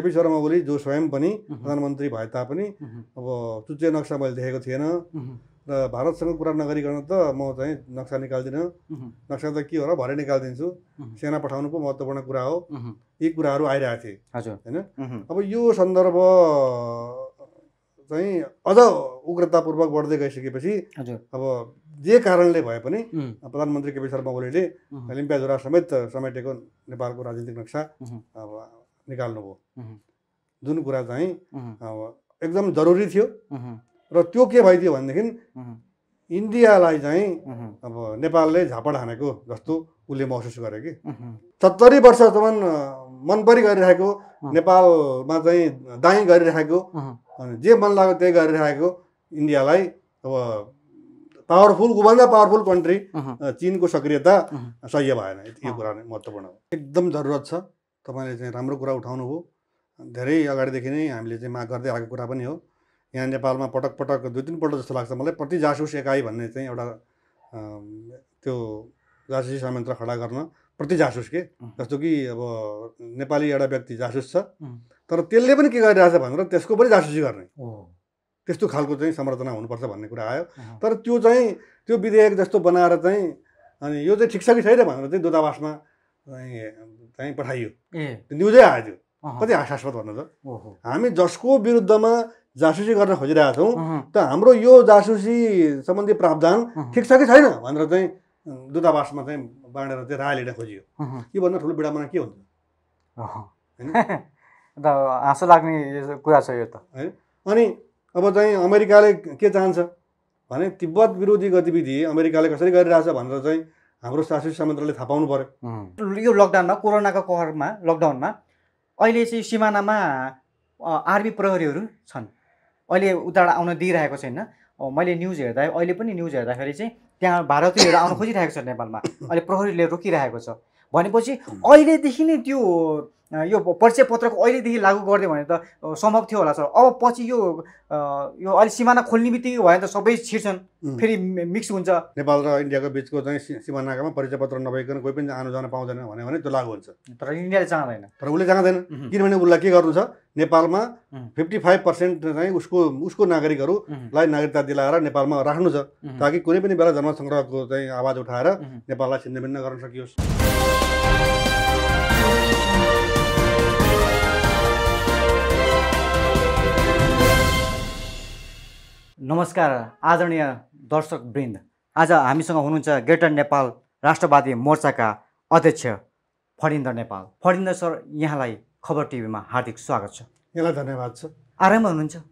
केपी शर्मा ओली जो स्वयं पनि प्रधानमन्त्री भए तापनि अब चुच्चे नक्सा मैले देखेको थिएन र भारतसँग कुरा नगरिकन त म चाहिँ नक्सा निकाल्दिनँ नक्सा त के हो र भरे निकालिदिन्छु सेना पठाउनुको महत्त्वपूर्ण कुरा हो यी कुराहरू आइरहेको थिए होइन अब यो सन्दर्भ चाहिँ अझ उग्रतापूर्वक बढ्दै गइसकेपछि अब जे कारणले भए पनि प्रधानमन्त्री केपी शर्मा ओलीले लिम्पियाधुरा समेत समेटेको नेपालको राजनीतिक नक्सा अब निकाल्नुभयो जुन कुरा चाहिँ एकदम जरुरी थियो र त्यो के भइदियो भनेदेखि इन्डियालाई चाहिँ अब नेपालले झापड हानेको जस्तो उसले महसुस गरे कि सत्तरी वर्षसम्म मनपरी गरिरहेको नेपालमा चाहिँ दाइँ गरिरहेको अनि जे मन लाग्यो त्यही गरिरहेको इन्डियालाई अब पावरफुल उभन्दा पावरफुल कन्ट्री चिनको सक्रियता सह्य भएन यो कुरा नै महत्त्वपूर्ण एकदम जरुरत छ तपाईँले चाहिँ राम्रो कुरा उठाउनुभयो धेरै अगाडिदेखि नै हामीले चाहिँ माग गर्दै आएको कुरा पनि हो यहाँ नेपालमा पटक पटक दुई तिनपल्ट जस्तो लाग्छ मलाई प्रति जासुस एकाइ भन्ने चाहिँ एउटा त्यो जासुसी संयन्त्र खडा गर्न प्रति जासुस के जस्तो कि अब नेपाली एउटा व्यक्ति जासुस छ तर त्यसले पनि के गरिरहेछ भनेर त्यसको पनि जासुसी गर्ने त्यस्तो खालको चाहिँ संरचना हुनुपर्छ भन्ने कुरा आयो तर त्यो चाहिँ त्यो विधेयक जस्तो बनाएर चाहिँ अनि यो चाहिँ ठिक छ कि छैन भनेर चाहिँ दूतावासमा चाहिँ पठाइयो ए न्युजै आयो त्यो कति आशास्पद भन्नु त हामी जसको विरुद्धमा जासुसी गर्न खोजिरहेको छौँ त हाम्रो यो जासुसी सम्बन्धी प्रावधान ठिक छ कि छैन भनेर चाहिँ दूतावासमा चाहिँ बाँडेर चाहिँ राय लिन खोजियो योभन्दा ठुलो विडम्बना के हुन्छ अन्त हाँसो लाग्ने कुरा छ यो त है अनि अब चाहिँ अमेरिकाले के चाहन्छ भने तिब्बत विरोधी गतिविधि अमेरिकाले कसरी गरिरहेछ भनेर चाहिँ हाम्रो शासकीय सामन्त्रले थाहा पाउनु पऱ्यो यो लकडाउनमा कोरोनाको कहरमा लकडाउनमा अहिले चाहिँ सिमानामा आर्मी प्रहरीहरू छन् अहिले उता आउन दिइरहेको छैन मैले न्युज हेर्दा अहिले पनि न्युज हेर्दाखेरि चाहिँ त्यहाँ भारतीयहरू आउन खोजिरहेको छ नेपालमा अहिले प्रहरीले रोकिरहेको छ भनेपछि अहिलेदेखि नै त्यो यो परिचय पत्रको अहिलेदेखि लागू गरिदियो भने त सम्भव थियो होला सर अब पछि यो यो अहिले सिमाना खोल्ने बित्तिकै भयो भने त सबै छिर्छन् फेरि मिक्स हुन्छ नेपाल र इन्डियाको बिचको चाहिँ सिमानाकामा परिचय पत्र नभइकन कोही पनि आउनु जान पाउँदैन भन्यो भने त्यो लागु हुन्छ तर इन्डियाले चाहँदैन तर उसले चाहँदैन किनभने उसलाई के गर्नु छ नेपालमा फिफ्टी फाइभ पर्सेन्ट चाहिँ उसको उसको नागरिकहरूलाई नागरिकता दिलाएर नेपालमा राख्नु छ ताकि कुनै पनि बेला जन्म चाहिँ आवाज उठाएर नेपाललाई छिन्नभिन्न गर्न सकियोस् नमस्कार आदरणीय दर्शक वृन्द आज हामीसँग हुनुहुन्छ ग्रेटर नेपाल राष्ट्रवादी मोर्चाका अध्यक्ष फरिन्द्र नेपाल फरिन्द्र सर यहाँलाई खबर टिभीमा हार्दिक स्वागत छ यहाँलाई धन्यवाद छ आरामै हुनुहुन्छ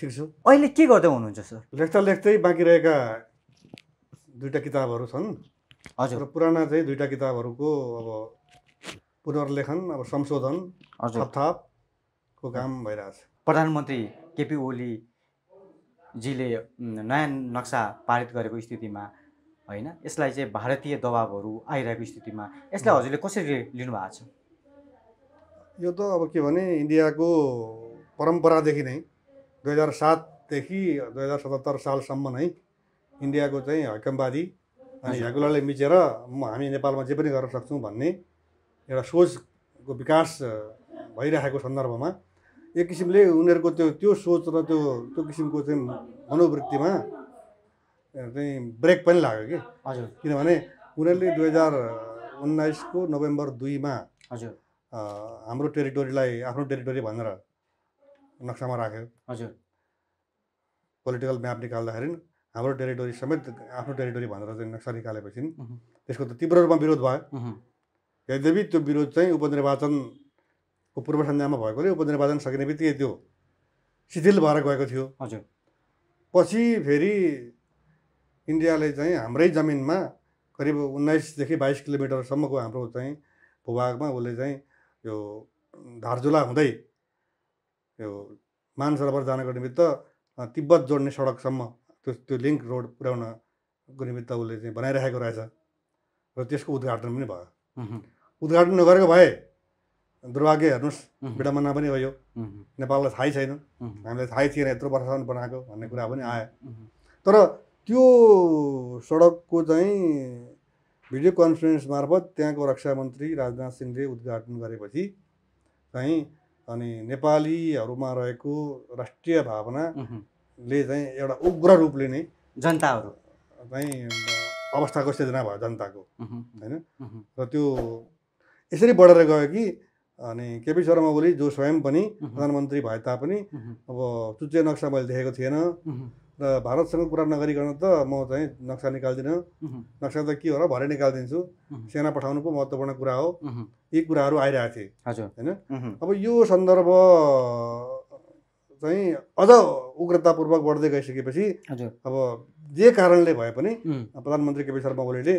ठिक छ अहिले के गर्दै हुनुहुन्छ सर लेख्दा लेख्दै बाँकी रहेका दुईवटा किताबहरू छन् हजुर पुराना चाहिँ दुईवटा किताबहरूको अब पुनर्लेखन अब संशोधन थपथापको काम भइरहेछ प्रधानमन्त्री केपी ओली जीले नयाँ नक्सा पारित गरेको स्थितिमा होइन यसलाई चाहिँ भारतीय दबाबहरू आइरहेको स्थितिमा यसलाई हजुरले कसरी लिनुभएको छ यो त अब के भने इन्डियाको परम्परादेखि नै दुई हजार सातदेखि दुई हजार सतहत्तर सालसम्म नै इन्डियाको चाहिँ हकमवादी अनि हेगुलाले मिचेर म हामी नेपालमा जे पनि गर्न सक्छौँ भन्ने एउटा सोचको विकास भइरहेको सन्दर्भमा एक किसिमले उनीहरूको त्यो त्यो सोच र त्यो त्यो किसिमको चाहिँ मनोवृत्तिमा चाहिँ ब्रेक पनि लाग्यो कि हजुर किनभने उनीहरूले दुई हजार उन्नाइसको नोभेम्बर दुईमा हजुर हाम्रो टेरिटोरीलाई आफ्नो टेरिटोरी भनेर नक्सामा राख्यो हजुर पोलिटिकल म्याप निकाल्दाखेरि हाम्रो टेरिटोरी समेत आफ्नो टेरिटोरी भनेर चाहिँ नक्सा निकालेपछि त्यसको त तीव्र रूपमा विरोध भयो यद्यपि त्यो विरोध चाहिँ उपनिर्वाचन पूर्व सन्ध्यामा भएकोले उपनिर्वाचन सकिने बित्तिकै त्यो शिथिल भएर गएको थियो हजुर पछि फेरि इन्डियाले चाहिँ हाम्रै जमिनमा करिब उन्नाइसदेखि बाइस किलोमिटरसम्मको हाम्रो चाहिँ भूभागमा उसले चाहिँ यो धारजुला हुँदै यो मानसरोवर जानको निमित्त तिब्बत जोड्ने सडकसम्म त्यो त्यो लिङ्क रोड पुर्याउनको निमित्त उसले चाहिँ बनाइराखेको रहेछ र त्यसको उद्घाटन पनि भयो उद्घाटन नगरेको भए दुर्भाग्य हेर्नुहोस् विडम्बना पनि भयो नेपाललाई थाहै छैन हामीलाई थाहै थिएन यत्रो वर्षसम्म बनाएको भन्ने कुरा पनि आयो तर त्यो सडकको चाहिँ भिडियो कन्फरेन्स मार्फत त्यहाँको रक्षा मन्त्री राजनाथ सिंहले उद्घाटन गरेपछि चाहिँ अनि नेपालीहरूमा रहेको राष्ट्रिय भावनाले चाहिँ एउटा उग्र रूपले नै जनताहरू चाहिँ अवस्थाको सृजना भयो जनताको होइन र त्यो यसरी बढेर गयो कि अनि केपी शर्मा ओली जो स्वयं पनि प्रधानमन्त्री भए तापनि अब चुच्चे नक्सा मैले देखेको थिएन र भारतसँग कुरा नगरिकन त म चाहिँ नक्सा निकाल्दिनँ नक्सा त के हो र भरे निकालिदिन्छु सेना पठाउनु पो महत्त्वपूर्ण कुरा हो यी कुराहरू आइरहेको थिए होइन अब यो सन्दर्भ चाहिँ अझ उग्रतापूर्वक बढ्दै गइसकेपछि अब जे कारणले भए पनि प्रधानमन्त्री केपी शर्मा ओलीले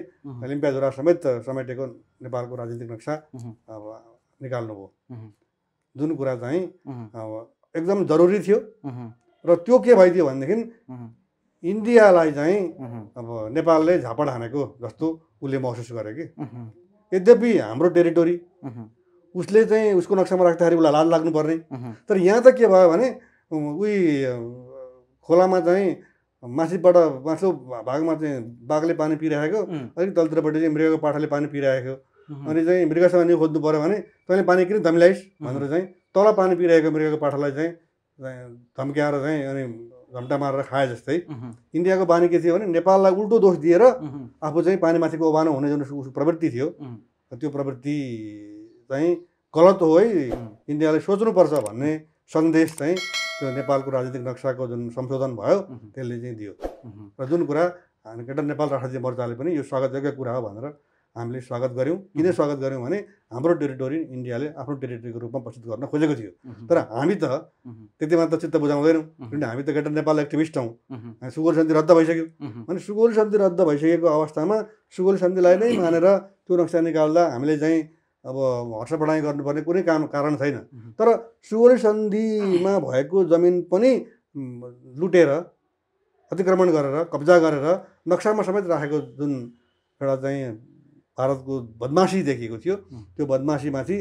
लिम्पियाजुरा समेत समेटेको नेपालको राजनीतिक नक्सा अब निकाल्नुभयो जुन कुरा चाहिँ एकदम जरुरी थियो र त्यो के भइदियो भनेदेखि इन्डियालाई चाहिँ अब नेपालले झापड हानेको जस्तो उसले महसुस गरे कि यद्यपि हाम्रो टेरिटोरी उसले चाहिँ उसको नक्सामा राख्दाखेरि उसलाई लाज पर्ने तर यहाँ त के भयो भने उही खोलामा चाहिँ माथिबाट माथिल्लो भागमा चाहिँ बाघले पानी पिइरहेको अलिक तलतिरपट्टि चाहिँ मृगको पाठाले पानी पिइरहेको अनि चाहिँ मृगसँग खोज्नु पऱ्यो भने तैँले पानी किन धमिल्याइस् भनेर चाहिँ तल पानी पिरहेको मृगको पाठालाई चाहिँ धम्क्याएर चाहिँ अनि झम्टा मारेर खाए जस्तै इन्डियाको बानी के थियो भने नेपाललाई उल्टो दोष दिएर आफू चाहिँ पानीमाथिको ओबानो हुने जुन उसको प्रवृत्ति थियो त्यो प्रवृत्ति चाहिँ गलत हो है इन्डियाले सोच्नुपर्छ भन्ने सन्देश चाहिँ त्यो नेपालको राजनीतिक नक्साको जुन संशोधन भयो त्यसले चाहिँ दियो र जुन कुरा केटा नेपाल राष्ट्रिय मोर्चाले पनि यो स्वागतयोग्य कुरा हो भनेर हामीले स्वागत गऱ्यौँ किन स्वागत गऱ्यौँ भने हाम्रो टेरिटोरी इन्डियाले आफ्नो टेरिटोरीको रूपमा प्रस्तुत गर्न खोजेको थियो तर हामी त त्यति मात्र चित्त बुझाउँदैनौँ किनभने हामी त ग्रेटर नेपाल एक्टिभिस्ट हौँ सुगोल सन्धि रद्द भइसक्यो अनि सुगोल सन्धि रद्द भइसकेको अवस्थामा सुगोल सन्धिलाई नै मानेर त्यो नक्सा निकाल्दा हामीले चाहिँ अब हर्ष बढाइ गर्नुपर्ने कुनै काम कारण छैन तर सुगोल सन्धिमा भएको जमिन पनि लुटेर अतिक्रमण गरेर कब्जा गरेर नक्सामा समेत राखेको जुन एउटा चाहिँ भारतको बदमासी देखिएको थियो त्यो बदमासीमाथि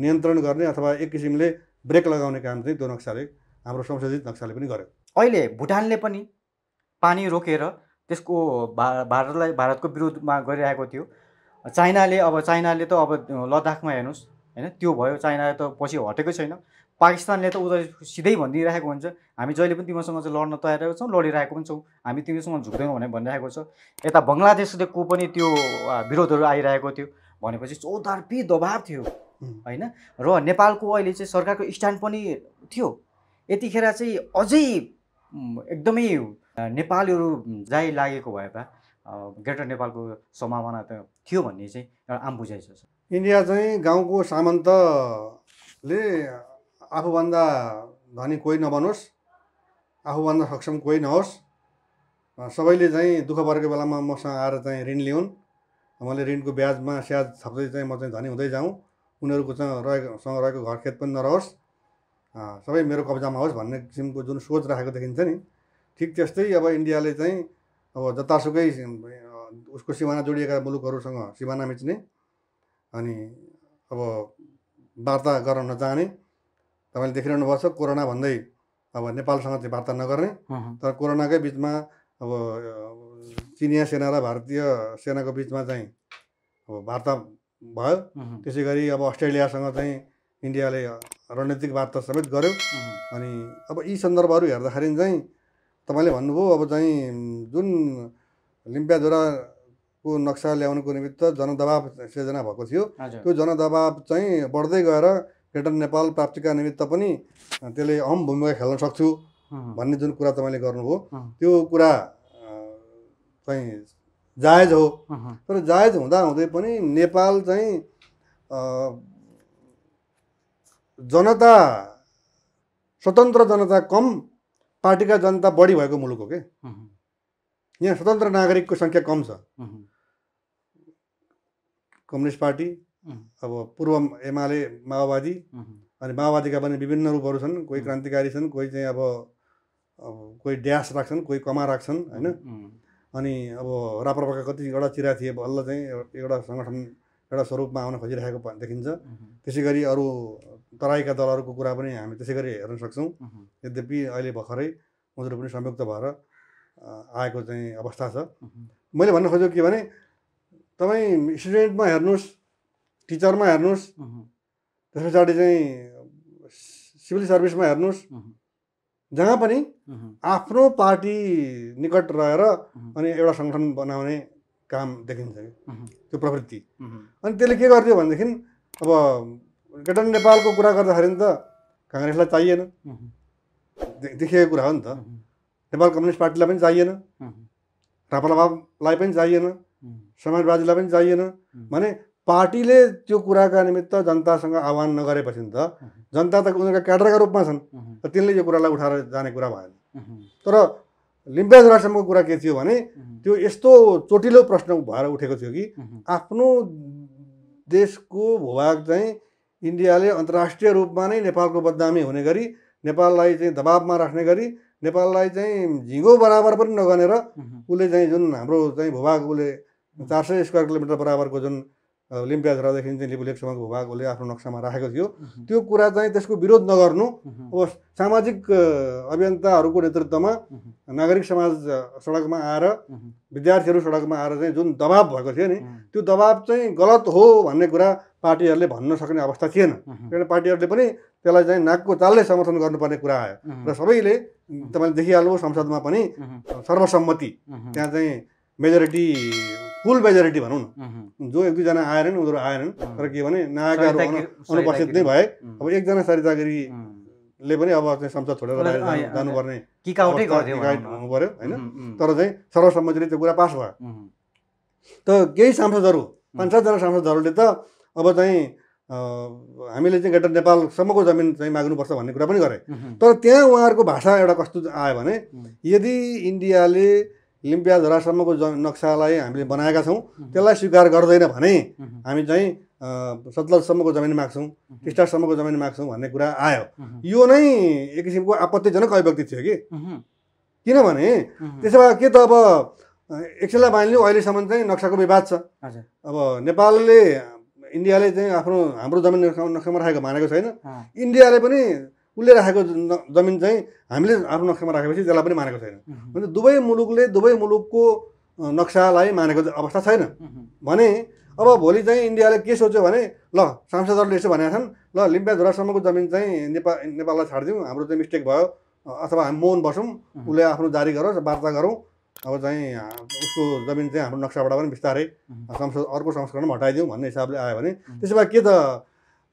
नियन्त्रण गर्ने अथवा एक किसिमले ब्रेक लगाउने काम चाहिँ त्यो नक्साले हाम्रो संशोधित नक्साले पनि गर्यो अहिले भुटानले पनि पानी रोकेर त्यसको भा भारतलाई भारतको विरोधमा गरिरहेको थियो चाइनाले अब चाइनाले त अब लद्दाखमा हेर्नुहोस् होइन त्यो भयो चाइनाले त पछि हटेकै छैन पाकिस्तानले त उनीहरू सिधै भनिदिइरहेको हुन्छ हामी जहिले पनि तिमीसँग चाहिँ लड्न तयार रहेको छौँ लडिरहेको पनि छौँ हामी तिमीसँग झुक्दैनौँ भनेर भनिरहेको छ यता बङ्गलादेशले को पनि त्यो विरोधहरू आइरहेको थियो भनेपछि चौतर्फी दबाब थियो होइन र नेपालको अहिले चाहिँ सरकारको स्ट्यान्ड पनि थियो यतिखेर चाहिँ अझै एकदमै नेपालीहरू जाइ लागेको भए त ग्रेटर नेपालको सम्भावना त थियो भन्ने चाहिँ एउटा आम बुझाइ छ इन्डिया चाहिँ गाउँको सामन्तले आफूभन्दा धनी कोही नबनोस् आफूभन्दा सक्षम कोही नहोस् सबैले चाहिँ दुःख परेको बेलामा मसँग आएर चाहिँ ऋण लिउन् मैले ऋणको ब्याजमा स्याज थप्दै चाहिँ म चाहिँ धनी हुँदै जाउँ उनीहरूको चाहिँ रहेको सँग रहेको घरखेत पनि नरहोस् सबै मेरो कब्जामा होस् भन्ने किसिमको जुन सोच राखेको देखिन्छ नि ठिक त्यस्तै अब इन्डियाले चाहिँ अब जतासुकै उसको सिमाना जोडिएका मुलुकहरूसँग सिमाना मिच्ने अनि अब वार्ता गर्न नजाने तपाईँले देखिरहनु भएको छ कोरोना भन्दै अब नेपालसँग चाहिँ वार्ता नगर्ने तर कोरोनाकै बिचमा अब चिनिया सेना र भारतीय सेनाको बिचमा चाहिँ अब वार्ता भयो त्यसै गरी अब अस्ट्रेलियासँग चाहिँ इन्डियाले रणनीतिक वार्ता समेत गर्यो अनि अब यी सन्दर्भहरू हेर्दाखेरि चाहिँ तपाईँले भन्नुभयो अब चाहिँ जुन लिम्पियाजोराको नक्सा ल्याउनुको निमित्त जनदबाव सृजना भएको थियो त्यो जनदबाव चाहिँ बढ्दै गएर ग्रेटर नेपाल प्राप्तिका निमित्त पनि त्यसले अहम भूमिका खेल्न सक्थ्यो भन्ने जुन कुरा तपाईँले गर्नुभयो त्यो कुरा चाहिँ जायज हो तर जायज हुँदा हुँदै पनि नेपाल चाहिँ जनता स्वतन्त्र जनता कम पार्टीका जनता बढी भएको मुलुक हो कि यहाँ स्वतन्त्र नागरिकको सङ्ख्या कम छ कम्युनिस्ट पार्टी अब पूर्व एमाले माओवादी अनि माओवादीका पनि विभिन्न रूपहरू छन् कोही क्रान्तिकारी छन् कोही चाहिँ अब कोही ड्यास राख्छन् कोही कमा राख्छन् होइन अनि अब राप्रपाका कतिवटा चिरा थिए बल्ल चाहिँ एउटा सङ्गठन एउटा स्वरूपमा आउन खोजिरहेको देखिन्छ त्यसै गरी अरू तराईका दलहरूको कुरा पनि हामी त्यसै गरी हेर्न सक्छौँ यद्यपि अहिले भर्खरै उनीहरू पनि संयुक्त भएर आएको चाहिँ अवस्था छ मैले भन्न खोजेको के भने तपाईँ स्टुडेन्टमा हेर्नुहोस् टिचरमा हेर्नुहोस् त्यस पछाडि चाहिँ सिभिल सर्भिसमा हेर्नुहोस् जहाँ पनि आफ्नो पार्टी निकट रहेर अनि एउटा सङ्गठन बनाउने काम देखिन्छ कि त्यो प्रवृत्ति अनि त्यसले के गर्थ्यो भनेदेखि अब केटा नेपालको कुरा गर्दाखेरि त काङ्ग्रेसलाई चाहिएन देखिएको कुरा हो नि त नेपाल कम्युनिस्ट पार्टीलाई पनि चाहिएन रापालाई पनि चाहिएन समाजवादीलाई पनि चाहिएन भने पार्टीले त्यो कुराका निमित्त जनतासँग आह्वान नगरेपछि त जनता त उनीहरूका क्याडरका रूपमा छन् र तिनले यो कुरालाई उठाएर जाने कुरा भएन तर लिम्बिया जोरासम्मको कुरा के थियो भने त्यो यस्तो चोटिलो प्रश्न भएर उठेको थियो कि आफ्नो देशको भूभाग चाहिँ इन्डियाले अन्तर्राष्ट्रिय रूपमा नै नेपालको बदनामी हुने गरी नेपाललाई चाहिँ दबाबमा राख्ने गरी नेपाललाई चाहिँ झिगो बराबर पनि नगनेर उसले चाहिँ जुन हाम्रो चाहिँ भूभाग उसले चार सय स्क्वायर किलोमिटर बराबरको जुन लिम्पिया राजादेखि चाहिँ लिम्बू लेप्चामाको उसले आफ्नो नक्सामा राखेको थियो त्यो कुरा चाहिँ त्यसको विरोध नगर्नु अब सामाजिक अभियन्ताहरूको नेतृत्वमा नागरिक समाज सडकमा आएर विद्यार्थीहरू सडकमा आएर चाहिँ जुन दबाब भएको थियो नि त्यो दबाब चाहिँ गलत हो भन्ने कुरा पार्टीहरूले भन्न सक्ने अवस्था थिएन किनभने पार्टीहरूले पनि त्यसलाई चाहिँ नाकको चालले समर्थन गर्नुपर्ने कुरा आयो र सबैले तपाईँले देखिहाल्नु संसदमा पनि सर्वसम्मति त्यहाँ चाहिँ मेजोरिटी फुल मेजोरिटी भनौँ न जो एक दुईजना आएनन् उनीहरू आएनन् तर के भने नायकहरू अनुपस्थित नै भए अब एकजना सरिता गिरीले पनि अब चाहिँ संसद छोडेर जानुपर्ने हुनु पऱ्यो होइन तर चाहिँ सर्वसम्मतिले त्यो कुरा पास भयो त केही सांसदहरू पाँच सातजना सांसदहरूले त अब चाहिँ हामीले चाहिँ ग्रेटर नेपालसम्मको जमिन चाहिँ माग्नुपर्छ भन्ने कुरा पनि गरे तर त्यहाँ उहाँहरूको भाषा एउटा कस्तो आयो भने यदि इन्डियाले लिम्पिया झरासम्मको ज नक्सालाई हामीले बनाएका छौँ त्यसलाई स्वीकार गर्दैन भने हामी चाहिँ सतलजसम्मको जमिन माग्छौँ टिस्टासम्मको जमिन माग्छौँ भन्ने कुरा आयो यो नै एक किसिमको आपत्तिजनक अभिव्यक्ति थियो कि किनभने त्यसो भए के त अब एक्सेला बाइनले अहिलेसम्म चाहिँ नक्साको विवाद छ अब नेपालले इन्डियाले चाहिँ आफ्नो हाम्रो जमिन नक्सामा राखेको मानेको छैन इन्डियाले पनि उसले राखेको जमिन चाहिँ हामीले आफ्नो नक्सामा राखेपछि त्यसलाई पनि मानेको छैन भने दुवै मुलुकले दुवै मुलुकको नक्सालाई मानेको अवस्था छैन भने अब भोलि चाहिँ इन्डियाले के सोच्यो भने ल सांसदहरूले यसो भनेका छन् ल लिम्पिया झोडासम्मको जमिन चाहिँ नेपाल नेपाललाई छाडिदिउँ हाम्रो चाहिँ मिस्टेक भयो अथवा हामी मौन बसौँ उसले आफ्नो जारी गरोस् वार्ता गरौँ अब चाहिँ उसको जमिन चाहिँ हाम्रो नक्साबाट पनि बिस्तारै संसद अर्को संस्करणमा हटाइदिउँ भन्ने हिसाबले आयो भने त्यसो भए के त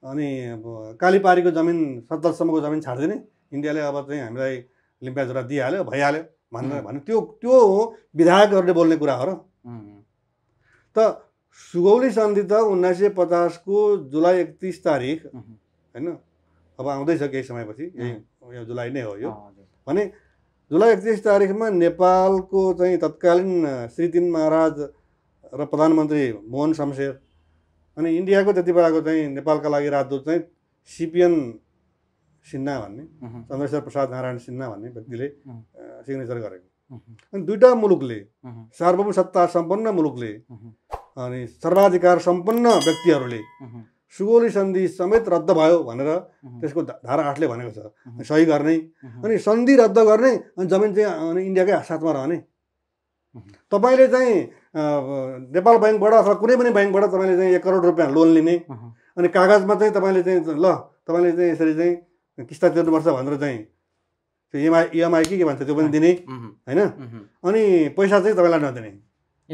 अनि अब कालीपारीको जमिन सत्तरसम्मको जमिन छाडिदिने इन्डियाले अब चाहिँ हामीलाई लिम्बियाजुरा दिइहाल्यो भइहाल्यो भनेर भने त्यो त्यो हो विधायकहरूले बोल्ने कुरा हो र त सुगौली सन्धि त उन्नाइस सय पचासको जुलाई एकतिस तारिक होइन अब आउँदैछ केही समयपछि यो जुलाई नै हो यो भने जुलाई एकतिस तारिकमा नेपालको चाहिँ तत्कालीन श्री तिन महाराज र प्रधानमन्त्री मोहन शमशेर अनि इन्डियाको त्यति बेलाको चाहिँ नेपालका लागि राजदूत चाहिँ सिपिएन सिन्हा भन्ने चन्द्रेश्वर प्रसाद नारायण सिन्हा भन्ने व्यक्तिले सिग्नेचर गरेको अनि दुईवटा मुलुकले सार्वभौम सत्ता सम्पन्न मुलुकले अनि सर्वाधिकार सम्पन्न व्यक्तिहरूले सुगोली सन्धि समेत रद्द भयो भनेर त्यसको धारा आठले भनेको छ सही गर्ने अनि सन्धि रद्द गर्ने अनि जमिन चाहिँ अनि इन्डियाकै साथमा रहने तपाईँले चाहिँ नेपाल ब्याङ्कबाट अथवा कुनै पनि ब्याङ्कबाट तपाईँले चाहिँ एक करोड रुपियाँ लोन लिने अनि कागजमा चाहिँ तपाईँले चाहिँ ल तपाईँले चाहिँ यसरी चाहिँ किस्ता तिर्नुपर्छ भनेर चाहिँ त्यो इएमआई इएमआई के के भन्छ त्यो पनि दिने होइन अनि पैसा चाहिँ तपाईँलाई नदिने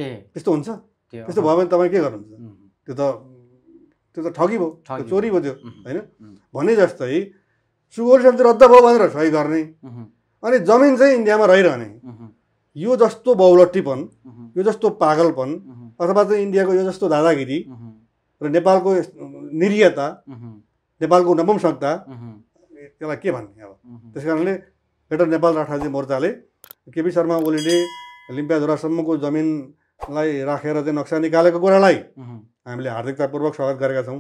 ए त्यस्तो हुन्छ त्यस्तो भयो भने तपाईँ के गर्नुहुन्छ त्यो त त्यो त ठगी भयो त्यो चोरी भयो त्यो होइन भने जस्तै सुगोर रद्द भयो भनेर सही गर्ने अनि जमिन चाहिँ इन्डियामा रहिरहने यो जस्तो बौलटीपन यो जस्तो पागलपन अथवा चाहिँ इन्डियाको यो जस्तो दादागिरी र नेपालको निरीयता नेपालको नपुंसकता त्यसलाई के भन्ने अब त्यस कारणले ग्रेटर नेपाल राष्ट्रिय मोर्चाले केपी शर्मा ओलीले लिम्पियाधुरासम्मको जमिनलाई राखेर चाहिँ नक्सा निकालेको कुरालाई हामीले हार्दिकतापूर्वक स्वागत गरेका छौँ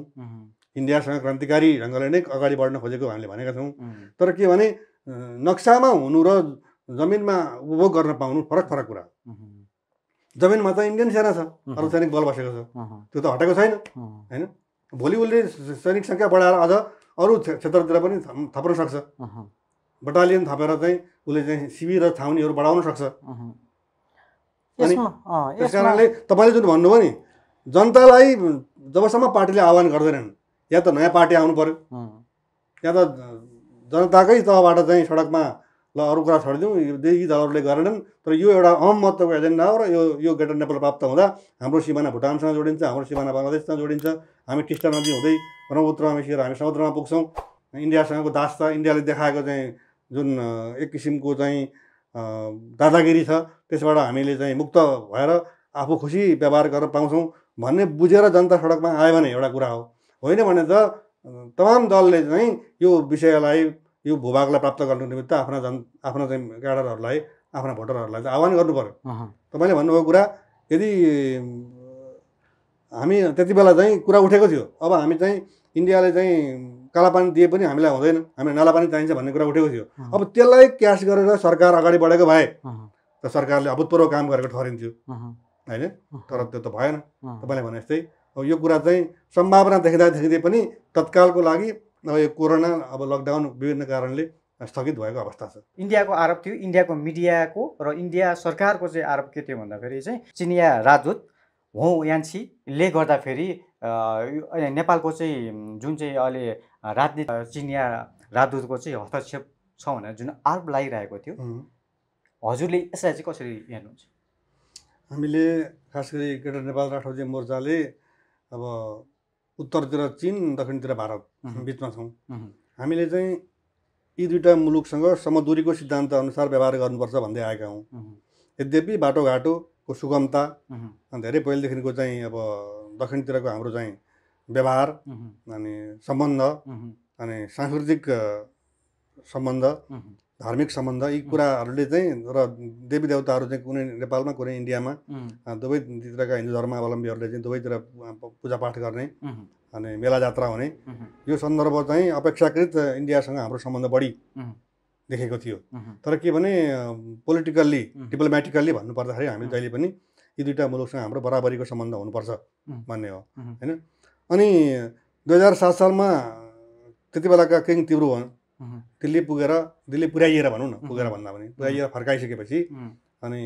इन्डियासँग क्रान्तिकारी ढङ्गले नै अगाडि बढ्न खोजेको हामीले भनेका छौँ तर के भने नक्सामा हुनु र जमिनमा उपभोग गर्न पाउनु फरक फरक कुरा हो जमिनमा त इन्डियन सेना छ अर्धसैनिक बल बसेको छ त्यो त हटेको छैन होइन भोलि उसले सैनिक सङ्ख्या बढाएर अझ अरू क्षेत्रतिर पनि थप्न सक्छ बटालियन थपेर चाहिँ उसले चाहिँ शिविर र छाउनीहरू बढाउन सक्छ अनि त्यस कारणले तपाईँले जुन भन्नुभयो नि जनतालाई जबसम्म पार्टीले आह्वान गर्दैनन् या त नयाँ पार्टी आउनु पऱ्यो या त जनताकै तहबाट चाहिँ सडकमा ल अरू कुरा छोडिदिउँ यी दलहरूले गरेनन् तर यो एउटा अहम महत्त्वको एजेन्डा हो र यो यो ग्रेटर नेपाल प्राप्त हुँदा हाम्रो सिमाना भुटानसँग जोडिन्छ हाम्रो सिमाना बङ्गलादेशसँग जोडिन्छ हामी टिस्टा नदी हुँदै ब्रह्मपुत्रमा मिसिएर हामी समुद्रमा पुग्छौँ इन्डियासँगको दास्ता इन्डियाले देखाएको चाहिँ जुन एक किसिमको चाहिँ दादागिरी छ त्यसबाट हामीले चाहिँ मुक्त भएर आफू खुसी व्यवहार गर्न पाउँछौँ भन्ने बुझेर जनता सडकमा आयो भने एउटा कुरा हो होइन भने त तमाम दलले चाहिँ यो विषयलाई यो भूभागलाई प्राप्त गर्नु निमित्त आफ्ना जन आफ्ना चाहिँ क्याडरहरूलाई आफ्ना भोटरहरूलाई चाहिँ आह्वान गर्नु पऱ्यो तपाईँले भन्नुभएको कुरा यदि हामी त्यति बेला चाहिँ कुरा उठेको थियो अब हामी चाहिँ इन्डियाले चाहिँ काला पानी दिए पनि हामीलाई हुँदैन हामीलाई नाला पानी चाहिन्छ भन्ने कुरा उठेको थियो अब त्यसलाई क्यास गरेर सरकार अगाडि बढेको भए त सरकारले अभूतपूर्व काम गरेको ठहरिन्थ्यो होइन तर त्यो त भएन तपाईँले भने जस्तै अब यो कुरा चाहिँ सम्भावना देख्दा देख्दै पनि तत्कालको लागि अब यो कोरोना अब लकडाउन विभिन्न कारणले स्थगित भएको अवस्था छ इन्डियाको आरोप थियो इन्डियाको मिडियाको र इन्डिया सरकारको चाहिँ आरोप के थियो भन्दाखेरि चाहिँ चिनिया राजदूत हो यान्सीले गर्दाखेरि नेपालको चाहिँ जुन चाहिँ अहिले राजनीति चिनिया राजदूतको चाहिँ हस्तक्षेप छ भनेर जुन आरोप लागिरहेको थियो हजुरले यसलाई चाहिँ कसरी हेर्नुहुन्छ हामीले खास गरी केटा नेपाल राठौजी मोर्चाले अब उत्तरतिर चिन दक्षिणतिर भारत बिचमा छौँ हामीले चाहिँ यी दुईवटा मुलुकसँग समदुरीको अनुसार व्यवहार गर्नुपर्छ भन्दै आएका हौँ यद्यपि बाटोघाटोको सुगमता धेरै पहिलेदेखिको चाहिँ अब दक्षिणतिरको हाम्रो चाहिँ व्यवहार अनि सम्बन्ध अनि सांस्कृतिक सम्बन्ध धार्मिक सम्बन्ध यी कुराहरूले चाहिँ र देवी देवताहरू चाहिँ कुनै नेपालमा कुनै इन्डियामा दुवैतिरका हिन्दू धर्मावलम्बीहरूले चाहिँ दुवैतिर पूजापाठ गर्ने अनि मेला जात्रा हुने यो सन्दर्भ चाहिँ अपेक्षाकृत इन्डियासँग हाम्रो सम्बन्ध बढी देखेको थियो तर के भने पोलिटिकल्ली डिप्लोमेटिकल्ली भन्नुपर्दाखेरि हामी जहिले पनि यी दुईवटा मुलुकसँग हाम्रो बराबरीको सम्बन्ध हुनुपर्छ भन्ने हो होइन अनि दुई हजार सात सालमा त्यति बेलाका किङ तिब्रु दिल्ली पुगेर दिल्ली पुर्याइएर भनौँ न पुगेर भन्दा पनि पुर्याइएर फर्काइसकेपछि अनि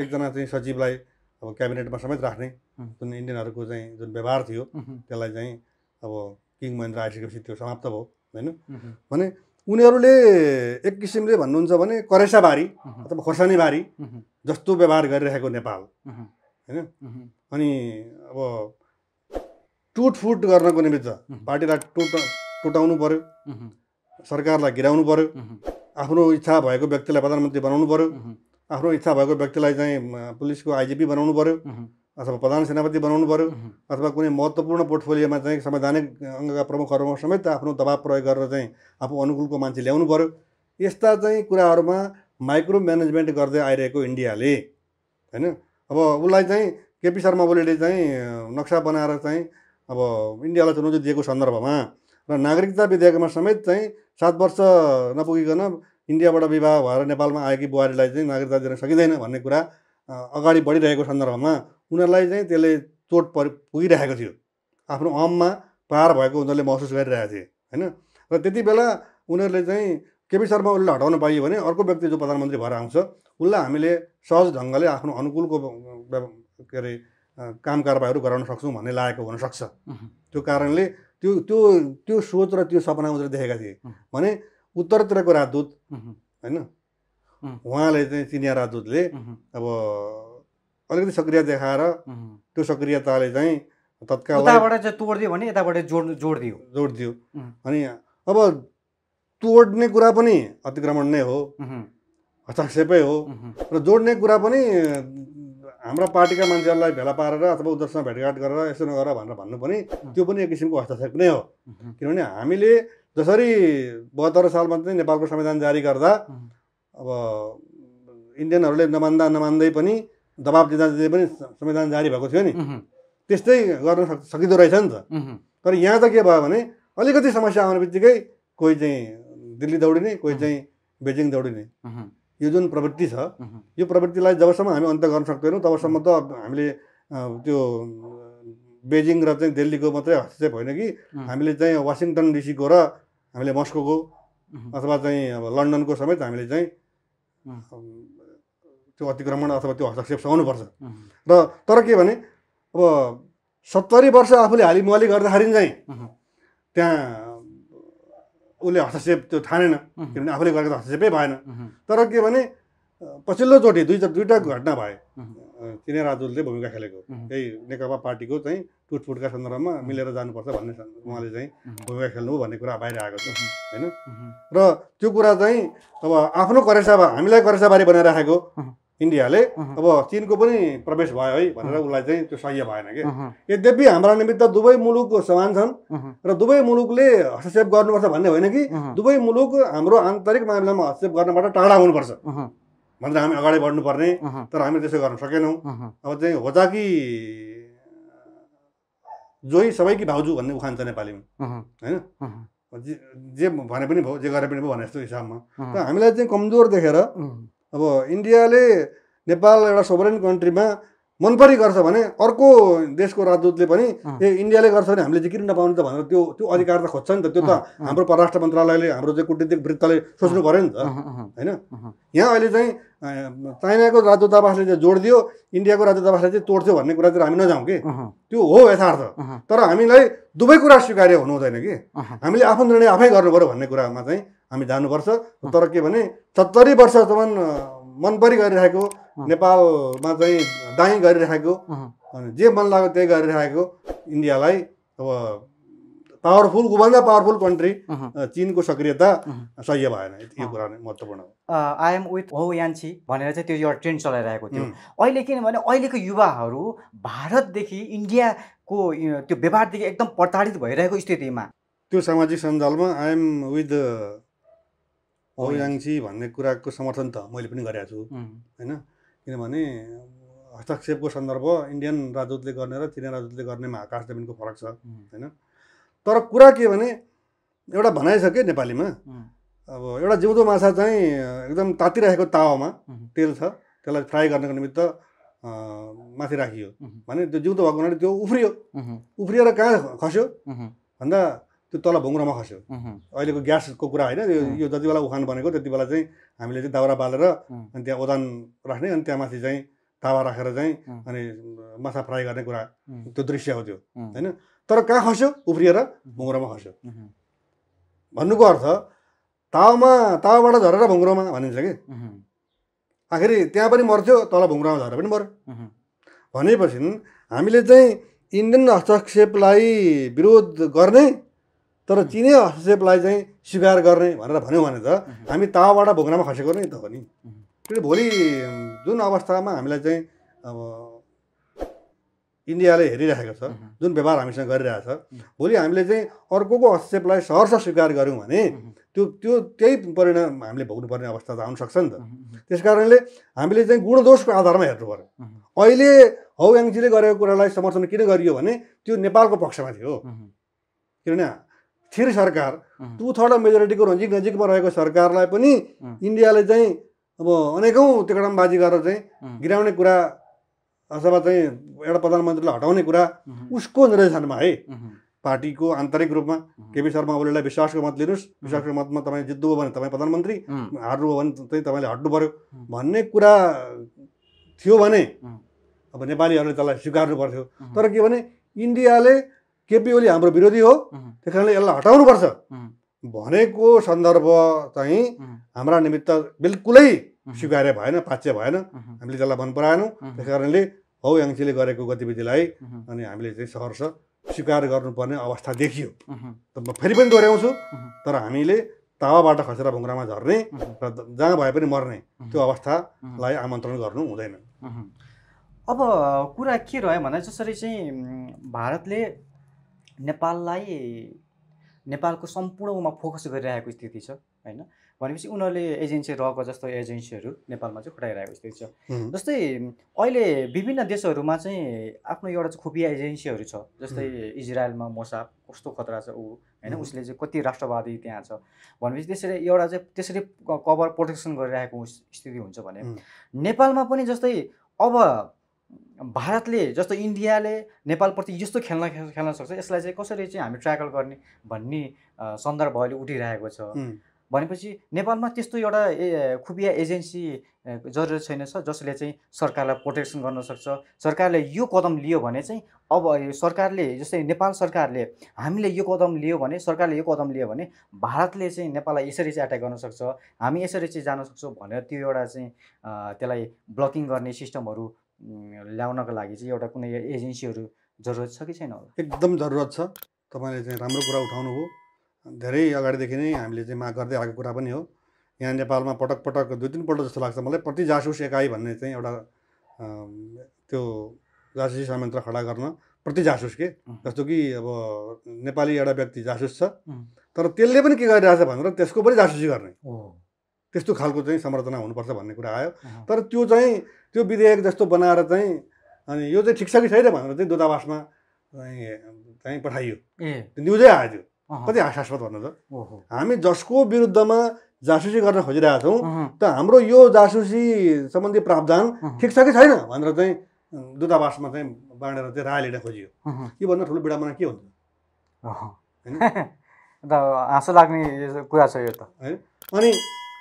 एकजना चाहिँ सचिवलाई अब क्याबिनेटमा समेत राख्ने जुन इन्डियनहरूको चाहिँ जुन व्यवहार थियो त्यसलाई चाहिँ अब किङ महेन्द्र आइसकेपछि त्यो समाप्त भयो होइन भने उनीहरूले एक किसिमले भन्नुहुन्छ भने करेसाबारी अथवा खोर्सानीबारी जस्तो व्यवहार गरिरहेको नेपाल होइन अनि अब टुटफुट गर्नको निमित्त पार्टीलाई टुट टुटाउनु पर्यो सरकारलाई गिराउनु पऱ्यो आफ्नो इच्छा भएको व्यक्तिलाई प्रधानमन्त्री बनाउनु पऱ्यो आफ्नो इच्छा भएको व्यक्तिलाई चाहिँ पुलिसको आइजिपी बनाउनु पऱ्यो अथवा प्रधान सेनापति बनाउनु पऱ्यो अथवा कुनै महत्त्वपूर्ण पोर्टफोलियोमा चाहिँ संवैधानिक अङ्गका प्रमुखहरूमा समेत आफ्नो दबाब प्रयोग गरेर चाहिँ आफू अनुकूलको मान्छे ल्याउनु पऱ्यो यस्ता चाहिँ कुराहरूमा माइक्रो म्यानेजमेन्ट गर्दै आइरहेको इन्डियाले होइन अब उसलाई चाहिँ केपी शर्मा ओलीले चाहिँ नक्सा बनाएर चाहिँ अब इन्डियालाई चुनौती दिएको सन्दर्भमा र नागरिकता विधेयकमा समेत चाहिँ सात वर्ष नपुगिकन इन्डियाबाट विवाह भएर नेपालमा आएकी बुहारीलाई चाहिँ नागरिकता दिन सकिँदैन भन्ने कुरा अगाडि बढिरहेको सन्दर्भमा उनीहरूलाई चाहिँ त्यसले चोट परि पुगिरहेको थियो आफ्नो अममा पार भएको उनीहरूले महसुस गरिरहेको थिए होइन र त्यति बेला उनीहरूले चाहिँ केपी शर्मा उसले हटाउन पाइयो भने अर्को व्यक्ति जो प्रधानमन्त्री भएर आउँछ उसलाई हामीले सहज ढङ्गले आफ्नो अनुकूलको के अरे काम कारबाहीहरू गराउन सक्छौँ भन्ने लागेको हुनसक्छ त्यो कारणले त्यो त्यो त्यो सोच र त्यो सपना उसले देखेका थिए भने उत्तरतिरको राजदूत होइन उहाँले चाहिँ चिनिया राजदूतले अब अलिकति सक्रिय देखाएर त्यो सक्रियताले चाहिँ तत्काल चाहिँ तोडिदियो भने यताबाट जोड जोडिदियो जोडिदियो अनि अब तोड्ने कुरा पनि अतिक्रमण नै हो हस्तक्षेपै हो र जोड्ने कुरा पनि हाम्रा पार्टीका मान्छेहरूलाई भेला पारेर अथवा उनीहरूसँग भेटघाट गरेर यसो नगर भनेर भन्नु पनि त्यो पनि एक किसिमको हस्तक्षेप नै हो किनभने हामीले जसरी बहत्तर सालमा चाहिँ नेपालको संविधान जारी गर्दा अब इन्डियनहरूले नमान्दा नमान्दै पनि दबाब दिँदा दिँदै पनि संविधान जारी भएको थियो नि त्यस्तै गर्न सकिँदो रहेछ नि त तर यहाँ त के भयो भने अलिकति समस्या आउने बित्तिकै कोही चाहिँ दिल्ली दौडिने कोही चाहिँ बेजिङ दौडिने यो जुन प्रवृत्ति छ यो प्रवृत्तिलाई जबसम्म हामी अन्त गर्न सक्दैनौँ तबसम्म त हामीले त्यो बेजिङ र चाहिँ दिल्लीको मात्रै हस्तक्षेप होइन कि हामीले चाहिँ वासिङटन डिसीको र हामीले मस्कोको अथवा चाहिँ अब लन्डनको समेत हामीले चाहिँ त्यो अतिक्रमण अथवा त्यो हस्तक्षेप सहनुपर्छ र तर के भने अब सत्तरी वर्ष आफूले हालिमुहाली गर्दाखेरि चाहिँ त्यहाँ उसले हस्तक्षेप त्यो ठानेन किनभने आफूले गरेको हस्तक्षेपै भएन तर के भने पछिल्लोचोटि दुई दुईवटा घटना भए चिने राजुलले भूमिका खेलेको त्यही नेकपा पार्टीको चाहिँ टुटफुटका सन्दर्भमा मिलेर जानुपर्छ भन्ने उहाँले चाहिँ भूमिका खेल्नु भन्ने कुरा बाहिर आएको छ होइन र त्यो कुरा चाहिँ अब आफ्नो करेसाबा हामीलाई करेसाबारी बनाइराखेको इन्डियाले अब चिनको पनि प्रवेश भयो है भनेर उसलाई चाहिँ त्यो सह्य भएन कि यद्यपि हाम्रा निमित्त दुवै मुलुक समान छन् र दुवै मुलुकले हस्तक्षेप गर्नुपर्छ भन्ने होइन कि दुवै मुलुक हाम्रो आन्तरिक मामिलामा हस्तक्षेप गर्नबाट टाढा हुनुपर्छ भनेर हामी अगाडि बढ्नुपर्ने तर हामी त्यसो गर्न सकेनौँ अब चाहिँ हो कि जोही सबैकी भाउजू भन्ने उखान छ नेपालीमा होइन जे भने पनि भयो जे गरे पनि भयो भने जस्तो हिसाबमा त हामीलाई चाहिँ कमजोर देखेर अब इन्डियाले नेपाल एउटा सोभरेन कन्ट्रीमा मनपरी गर्छ भने अर्को देशको राजदूतले पनि ए इन्डियाले गर्छ भने हामीले जिक्र नपाउनु त भनेर त्यो त्यो अधिकार त खोज्छ नि त त्यो त हाम्रो परराष्ट्र मन्त्रालयले हाम्रो चाहिँ कुटनीतिक वृत्तले सोच्नु पऱ्यो नि त होइन यहाँ अहिले चाहिँ चाइनाको राजदूतावासले चाहिँ जोड दियो इन्डियाको राजदूतावासले चाहिँ तोड्थ्यो भन्ने कुरा चाहिँ हामी नजाउँ कि त्यो हो यथार्थ तर हामीलाई दुवै कुरा स्वीकार्य हुनु हुँदैन कि हामीले आफ्नो निर्णय आफै गर्नु पऱ्यो भन्ने कुरामा चाहिँ हामी जानुपर्छ तर के भने सत्तरी वर्षसम्म मनपरी गरिरहेको नेपालमा चाहिँ दाहीँ गरिरहेको अनि जे मन लाग्यो त्यही गरिरहेको इन्डियालाई अब पावरफुल भन्दा पावरफुल कन्ट्री चिनको सक्रियता सह्य भएन यो कुरा नै महत्त्वपूर्ण आइएम विथ हो यान्छी भनेर चाहिँ त्यो एउटा ट्रेन्ड चलाइरहेको थियो अहिले किनभने अहिलेको युवाहरू भारतदेखि इन्डियाको त्यो व्यवहारदेखि एकदम प्रताडित भइरहेको स्थितिमा त्यो सामाजिक सञ्जालमा आइएम विथ औयाङ्सी भन्ने कुराको समर्थन त मैले पनि गरेको छु होइन किनभने हस्तक्षेपको सन्दर्भ इन्डियन राजदूतले गर्ने र चिनियन राजदूतले गर्नेमा आकाश जमिनको फरक छ होइन तर कुरा के भने एउटा भनाइ छ कि नेपालीमा अब एउटा जिउँदो माछा चाहिँ एकदम तातिरहेको तावामा तेल छ त्यसलाई फ्राई गर्नको निमित्त माथि राखियो भने त्यो जिउँदो भएको हुनाले त्यो उफ्रियो उफ्रिएर कहाँ खस्यो भन्दा त्यो तल भुङ्रोमा खस्यो अहिलेको ग्यासको कुरा होइन यो जति बेला उखान बनेको त्यति बेला चाहिँ हामीले चाहिँ दाउरा बालेर अनि त्यहाँ ओदान राख्ने अनि त्यहाँ माथि चाहिँ तावा राखेर चाहिँ अनि माछा फ्राई गर्ने कुरा त्यो दृश्य हो त्यो होइन तर कहाँ खस्यो उफ्रिएर भुङ्रोमा खस्यो भन्नुको अर्थ तावामा तावाबाट झरेर भुङ्रोमा भनिन्छ कि आखिरी त्यहाँ पनि मर्थ्यो तल भुङ्रोमा झरेर पनि मर्यो भनेपछि हामीले चाहिँ इन्डियन हस्तक्षेपलाई विरोध गर्ने तर चिनै हस्तक्षेपलाई चाहिँ स्वीकार गर्ने भनेर भन्यौँ भने त हामी तावाबाट भोग्नमा खसेको नै त हो नि त्यसले भोलि जुन अवस्थामा हामीलाई चाहिँ अब इन्डियाले हेरिरहेको छ जुन व्यवहार हामीसँग गरिरहेको छ भोलि हामीले चाहिँ अर्कोको हस्तक्षेपलाई सहर्ष स्वीकार गऱ्यौँ भने त्यो त्यो त्यही परिणाम हामीले भोग्नुपर्ने अवस्था त सक्छ नि त त्यस कारणले हामीले चाहिँ गुणदोषको आधारमा हेर्नु पऱ्यो अहिले हौ याङजीले गरेको कुरालाई समर्थन किन गरियो भने त्यो नेपालको पक्षमा थियो किनभने स्थिर सरकार टु थर्ड मेजोरिटीको रन्जिक नजिकमा रहेको सरकारलाई पनि इन्डियाले चाहिँ अब अनेकौँ टेकडमबाजी गरेर चाहिँ गिराउने कुरा अथवा चाहिँ एउटा प्रधानमन्त्रीलाई हटाउने कुरा उसको निर्देशनमा है पार्टीको आन्तरिक रूपमा केपी शर्मा ओलीलाई विश्वासको मत लिनुहोस् विश्वासको मतमा तपाईँ जित्नुभयो भने तपाईँ प्रधानमन्त्री हार्नुभयो भने चाहिँ तपाईँले हट्नु पऱ्यो भन्ने कुरा थियो भने अब नेपालीहरूले त्यसलाई स्वीकार्नु पर्थ्यो तर के भने इन्डियाले केपी ओली हाम्रो विरोधी हो त्यस कारणले यसलाई हटाउनुपर्छ भनेको सन्दर्भ चाहिँ हाम्रा निमित्त बिल्कुलै स्वीकार्य भएन पाच्य भएन हामीले त्यसलाई मन पराएनौँ त्यस कारणले हौ याङ्चीले गरेको गतिविधिलाई अनि हामीले चाहिँ सहर्ष स्वीकार गर्नुपर्ने अवस्था देखियो त म फेरि पनि दोहोऱ्याउँछु तर हामीले तावाबाट खसेर भुङ्ग्रामा झर्ने र जहाँ भए पनि मर्ने त्यो अवस्थालाई आमन्त्रण गर्नु हुँदैन अब कुरा के रह्यो भन्दा जसरी चाहिँ भारतले नेपाललाई नेपालको सम्पूर्णमा फोकस गरिरहेको स्थिति छ होइन भनेपछि उनीहरूले एजेन्सी रहेको जस्तो एजेन्सीहरू नेपालमा चाहिँ खुटाइरहेको स्थिति छ जस्तै अहिले विभिन्न देशहरूमा चाहिँ आफ्नो एउटा चाहिँ खुफिया एजेन्सीहरू छ जस्तै इजरायलमा मोसा कस्तो खतरा छ ऊ होइन उसले चाहिँ कति राष्ट्रवादी त्यहाँ छ भनेपछि त्यसरी एउटा चाहिँ त्यसरी कभर प्रोटेक्सन गरिरहेको स्थिति हुन्छ भने नेपालमा पनि जस्तै अब भारतले जस्तो इन्डियाले नेपालप्रति यस्तो खेल्न खेल्न सक्छ यसलाई चाहिँ कसरी चाहिँ हामी ट्र्याकल गर्ने भन्ने सन्दर्भ अहिले उठिरहेको छ भनेपछि नेपालमा त्यस्तो एउटा खुफिया एजेन्सी जरुरत छैन छ जसले चाहिँ सरकारलाई प्रोटेक्सन गर्न सक्छ सरकारले यो कदम लियो भने चाहिँ अब यो सरकारले जस्तै नेपाल सरकारले हामीले यो कदम लियो भने सरकारले यो कदम लियो भने भारतले चाहिँ नेपाललाई यसरी चाहिँ एट्याक गर्न सक्छ हामी यसरी चाहिँ जान सक्छौँ भनेर त्यो एउटा चाहिँ त्यसलाई ब्लकिङ गर्ने सिस्टमहरू ल्याउनको लागि चाहिँ एउटा कुनै एजेन्सीहरू जरुरत छ कि छैन होला एकदम जरुरत छ तपाईँले चाहिँ राम्रो कुरा उठाउनु हो धेरै अगाडिदेखि नै हामीले चाहिँ माग गर्दै आएको कुरा पनि हो यहाँ नेपालमा पटक पटक दुई तिनपल्ट जस्तो लाग्छ मलाई प्रति जासुस एकाइ भन्ने चाहिँ एउटा त्यो जासुसी संयन्त्र खडा गर्न प्रति जासुस के जस्तो कि अब नेपाली एउटा व्यक्ति जासुस छ तर त्यसले पनि के गरिरहेछ भनेर त्यसको पनि जासुसी गर्ने त्यस्तो खालको चाहिँ संरचना हुनुपर्छ भन्ने कुरा आयो तर त्यो चाहिँ त्यो विधेयक जस्तो बनाएर चाहिँ अनि यो चाहिँ ठिक छ कि छैन भनेर चाहिँ दूतावासमा चाहिँ पठाइयो न्युजै आयो त्यो कति हास्यास्पद भन्नु त हामी जसको विरुद्धमा जासुसी गर्न खोजिरहेको छौँ त हाम्रो यो जासुसी सम्बन्धी प्रावधान ठिक छ कि छैन भनेर चाहिँ दूतावासमा चाहिँ बाँडेर चाहिँ राय लिन खोजियो योभन्दा ठुलो विडम्बना के हुन्छ होइन हाँसो लाग्ने कुरा छ यो त अनि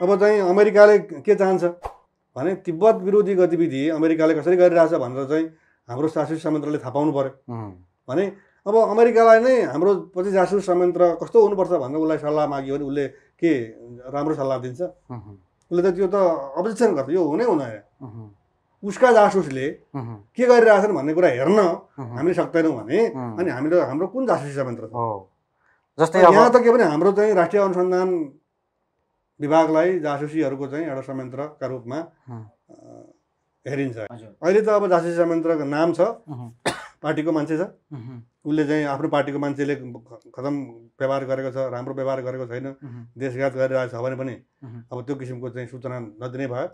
अब चाहिँ अमेरिकाले के चाहन्छ भने तिब्बत विरोधी गतिविधि अमेरिकाले कसरी गरिरहेछ भनेर चाहिँ हाम्रो जासुस संयन्त्रले थाहा पाउनु पऱ्यो भने अब अमेरिकालाई नै हाम्रो पछि जासुस संयन्त्र कस्तो हुनुपर्छ भनेर उसलाई सल्लाह माग्यो भने उसले के राम्रो सल्लाह दिन्छ उसले त त्यो त अब्जेक्सन गर्छ यो हुनै हुन उसका जासुसले के गरिरहेछन् भन्ने कुरा हेर्न हामी सक्दैनौँ भने अनि हामीले हाम्रो कुन जासुसी संयन्त्र छ जस्तै यहाँ त के भने हाम्रो चाहिँ राष्ट्रिय अनुसन्धान विभागलाई जासुसीहरूको चाहिँ एउटा संयन्त्रका रूपमा हेरिन्छ अहिले त अब जासुसी संयन्त्रको नाम छ पार्टीको मान्छे छ उसले चाहिँ आफ्नो पार्टीको मान्छेले खतम व्यवहार गरेको छ राम्रो व्यवहार गरेको छैन देशघात गरिरहेको छ भने पनि अब त्यो किसिमको चाहिँ सूचना नदिने भयो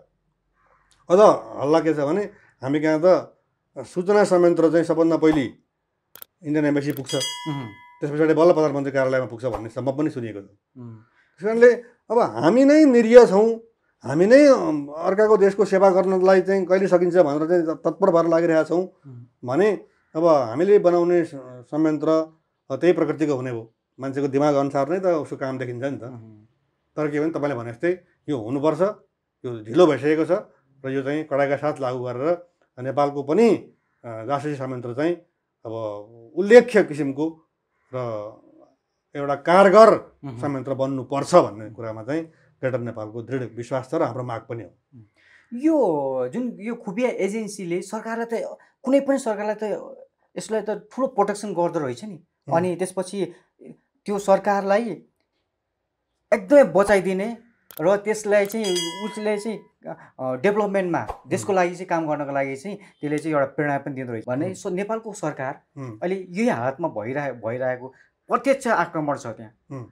अझ हल्ला के छ भने हामी कहाँ त सूचना संयन्त्र चाहिँ सबभन्दा पहिले इन्डियन एम्बेसी पुग्छ त्यस पछाडि बल्ल प्रधानमन्त्री कार्यालयमा पुग्छ भन्ने सम्भव पनि सुनिएको छ त्यस कारणले अब हामी नै निरीह छौँ हामी नै अर्काको देशको सेवा गर्नलाई चाहिँ कहिले सकिन्छ भनेर चाहिँ तत्पर भएर लागिरहेका छौँ भने अब हामीले बनाउने संयन्त्र त्यही प्रकृतिको हुने भयो मान्छेको दिमाग अनुसार नै त उसको काम देखिन्छ नि त तर के भने तपाईँले भने जस्तै यो हुनुपर्छ यो ढिलो भइसकेको छ र यो चाहिँ कडाइका साथ लागू गरेर नेपालको पनि राष्ट्रिय संयन्त्र चाहिँ अब उल्लेख्य किसिमको र एउटा कारगर संयन्त्र बन्नुपर्छ भन्ने कुरामा चाहिँ ग्रेटर नेपालको दृढ विश्वास छ र हाम्रो माग पनि हो यो जुन यो खुफिया एजेन्सीले सरकारलाई त कुनै पनि सरकारलाई त यसलाई त ठुलो प्रोटेक्सन गर्दो रहेछ नि अनि त्यसपछि त्यो सरकारलाई एकदमै बचाइदिने र त्यसलाई चाहिँ उसले चाहिँ डेभलपमेन्टमा देशको लागि चाहिँ काम गर्नको लागि चाहिँ त्यसले चाहिँ एउटा प्रेरणा पनि दिँदो रहेछ भने सो नेपालको सरकार अहिले यही हालतमा भइरहे भइरहेको प्रत्यक्ष आक्रमण छ त्यहाँ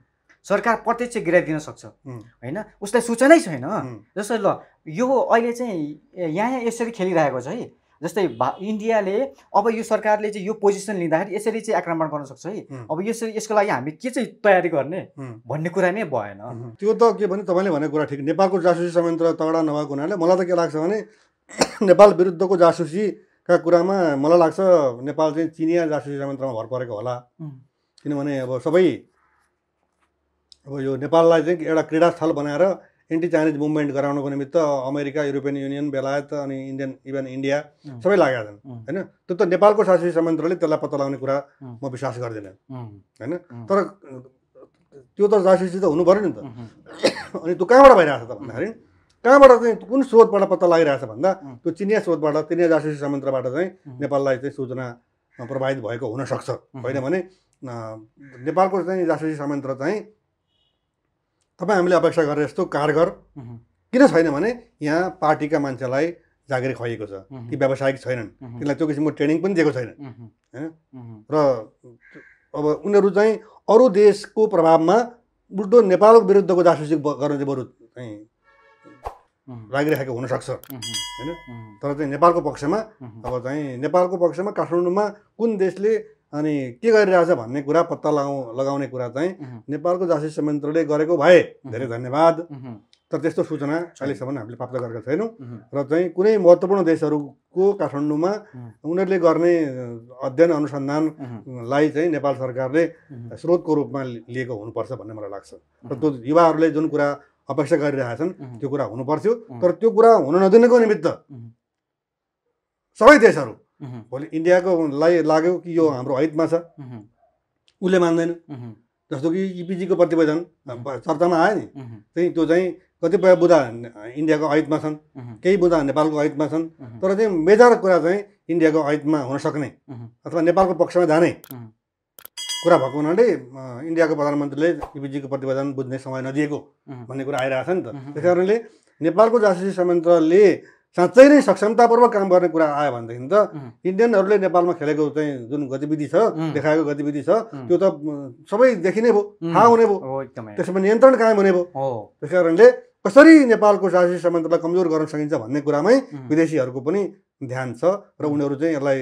सरकार प्रत्यक्ष गिराइ दिन सक्छ होइन उसलाई सूचनै छैन जस्तै ल यो अहिले चाहिँ यहाँ यसरी खेलिरहेको छ है जस्तै भा इन्डियाले अब यो सरकारले चाहिँ यो पोजिसन लिँदाखेरि यसरी चाहिँ आक्रमण गर्न सक्छ है अब यसरी यसको लागि हामी के चाहिँ तयारी गर्ने भन्ने कुरा नै भएन त्यो त के भने तपाईँले भनेको कुरा ठिक नेपालको जासुसी संयन्त्र तगडा नभएको हुनाले मलाई त के लाग्छ भने नेपाल विरुद्धको जासुसीका कुरामा मलाई लाग्छ नेपाल चाहिँ चिनिया जासुसी संयन्त्रमा भर परेको होला किनभने अब सबै अब यो नेपाललाई चाहिँ एउटा क्रीडास्थल बनाएर एन्टी चाइनिज मुभमेन्ट गराउनको निमित्त अमेरिका युरोपियन युनियन बेलायत अनि इन्डियन इभन इन्डिया सबै लागेका छन् होइन त्यो त नेपालको शासकीय संयन्त्रले त्यसलाई पत्ता लगाउने कुरा म विश्वास गर्दिनँ होइन तर त्यो त राष्ट्रिय त हुनु पऱ्यो नि त अनि त्यो कहाँबाट भइरहेछ त भन्दाखेरि कहाँबाट चाहिँ कुन स्रोतबाट पत्ता लागिरहेछ भन्दा त्यो चिनिया स्रोतबाट चिनिया जासुसी संयन्त्रबाट चाहिँ नेपाललाई चाहिँ सूचना प्रभावित भएको हुनसक्छ होइन भने नेपालको चाहिँ जासुसी संयन्त्र चाहिँ तपाईँ हामीले अपेक्षा गरे जस्तो कारगर किन छैन भने यहाँ पार्टीका मान्छेलाई जागिर खुवाइएको छ ती व्यावसायिक छैनन् तिनलाई त्यो किसिमको ट्रेनिङ पनि दिएको छैन होइन र अब उनीहरू चाहिँ अरू देशको प्रभावमा उल्टो नेपाल विरुद्धको जासुसी गर्ने बरु चाहिँ लागिरहेको हुनसक्छ होइन तर चाहिँ नेपालको पक्षमा अब चाहिँ नेपालको पक्षमा काठमाडौँमा कुन देशले अनि के गरिरहेछ भन्ने कुरा पत्ता लगाउ लगाउने कुरा चाहिँ नेपालको जासी संयन्त्रले गरेको भए धेरै धन्यवाद तर त्यस्तो सूचना अहिलेसम्म हामीले प्राप्त गरेका छैनौँ र चाहिँ कुनै महत्त्वपूर्ण देशहरूको काठमाडौँमा उनीहरूले गर्ने अध्ययन अनुसन्धानलाई चाहिँ नेपाल सरकारले स्रोतको रूपमा लिएको हुनुपर्छ भन्ने मलाई लाग्छ र त्यो युवाहरूले जुन कुरा अपेक्षा गरिरहेका छन् त्यो कुरा हुनुपर्थ्यो तर त्यो कुरा हुन नदिनुको निमित्त सबै देशहरू भोलि इन्डियाको लागि लाग्यो कि यो हाम्रो हितमा छ उसले मान्दैन जस्तो कि इपिजीको प्रतिवेदन चर्चामा आयो नि चाहिँ त्यो चाहिँ कतिपय बुदा इन्डियाको हितमा छन् केही बुदा नेपालको हितमा छन् तर चाहिँ मेजर कुरा चाहिँ इन्डियाको ऐतमा हुन सक्ने अथवा नेपालको पक्षमा जाने कुरा भएको हुनाले इन्डियाको प्रधानमन्त्रीले युपिजीको प्रतिवेदन बुझ्ने समय नदिएको भन्ने कुरा आइरहेको छ नि त त्यस कारणले नेपालको जासुसी संयन्त्रले साँच्चै नै सक्षमतापूर्वक काम गर्ने कुरा आयो भनेदेखि त इन्डियनहरूले नेपालमा खेलेको चाहिँ जुन गतिविधि छ देखाएको गतिविधि छ त्यो त सबै देखिने भयो थाहा हुने भयो त्यसमा नियन्त्रण कायम हुने भयो त्यस कारणले कसरी नेपालको जासुसी सम्बन्धलाई कमजोर गर्न सकिन्छ भन्ने कुरामै विदेशीहरूको पनि ध्यान छ र उनीहरू चाहिँ यसलाई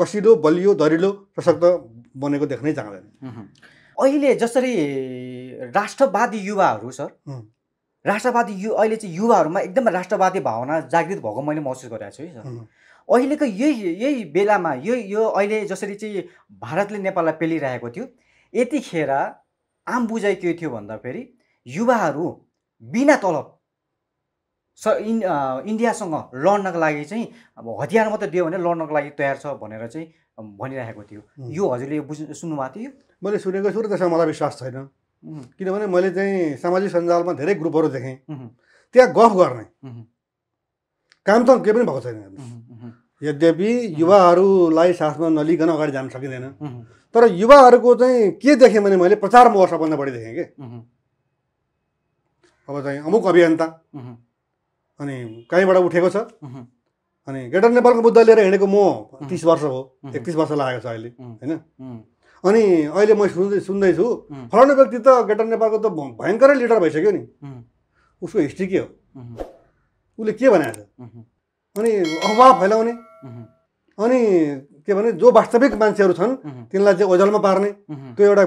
कसिलो बलियो दरिलो सशक्त बनेको देख्नै चाहँदैन अहिले जसरी राष्ट्रवादी युवाहरू सर राष्ट्रवादी यु अहिले चाहिँ युवाहरूमा एकदम राष्ट्रवादी भावना जागृत भएको मैले महसुस गरेको छु है सर अहिलेको यही यही बेलामा यो यो अहिले जसरी चाहिँ भारतले नेपाललाई पेलिरहेको थियो यतिखेर आम बुझाइ के थियो भन्दा फेरि युवाहरू बिना तलब स इन् इन्डियासँग लड्नको लागि चाहिँ अब हतियार मात्रै दियो भने लड्नको लागि तयार छ भनेर चाहिँ भनिरहेको थियो यो हजुरले यो बुझ्नु सुन्नुभएको थियो मैले सुनेको छु र त्यसमा मलाई विश्वास छैन किनभने मैले चाहिँ सामाजिक सञ्जालमा धेरै ग्रुपहरू देखेँ त्यहाँ गफ गर्ने काम त केही पनि भएको छैन यद्यपि युवाहरूलाई साथमा नलिकन अगाडि जान सकिँदैन तर युवाहरूको चाहिँ के देखेँ भने मैले प्रचार म सबभन्दा बढी देखेँ कि अब चाहिँ अमुक अभियन्ता अनि कहीँबाट उठेको छ अनि ग्रेटर नेपालको मुद्दा लिएर हिँडेको म तिस वर्ष हो एकतिस वर्ष लागेको छ अहिले होइन अनि अहिले म सुन्दै सुन्दैछु फलाउने व्यक्ति त ग्रेटर नेपालको त भयङ्करै लिडर भइसक्यो नि उसको हिस्ट्री के हो उसले के भनेको छ अनि अफवाह फैलाउने अनि के भने जो वास्तविक मान्छेहरू छन् तिनलाई चाहिँ ओझलमा पार्ने त्यो एउटा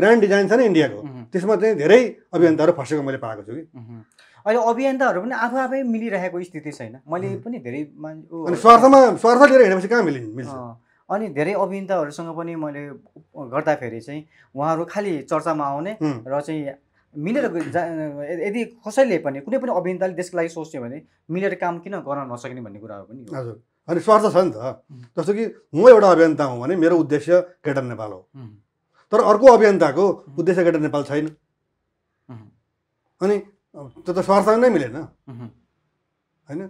ग्रान्ड डिजाइन छ नि इन्डियाको त्यसमा चाहिँ धेरै अभियन्ताहरू फसेको मैले पाएको छु कि अहिले अभियन्ताहरू पनि आफू आफै मिलिरहेको स्थिति छैन मैले पनि धेरै मान्छे स्वार्थमा स्वार्थ लिएर हिँडेपछि कहाँ मिलि मिल्छ अनि धेरै अभियन्ताहरूसँग पनि मैले गर्दाखेरि चाहिँ उहाँहरू खालि चर्चामा आउने र चाहिँ मिलेर यदि कसैले पनि कुनै पनि अभियन्ताले देशको लागि सोच्यो भने मिलेर काम किन गर्न नसक्ने भन्ने कुराहरू पनि हजुर अनि स्वार्थ छ नि त जस्तो कि म एउटा अभियन्ता हुँ भने मेरो उद्देश्य ग्रेटर नेपाल हो तर अर्को अभियन्ताको उद्देश्य ग्रेटर नेपाल छैन अनि त्यो त सरसँग नै मिलेन होइन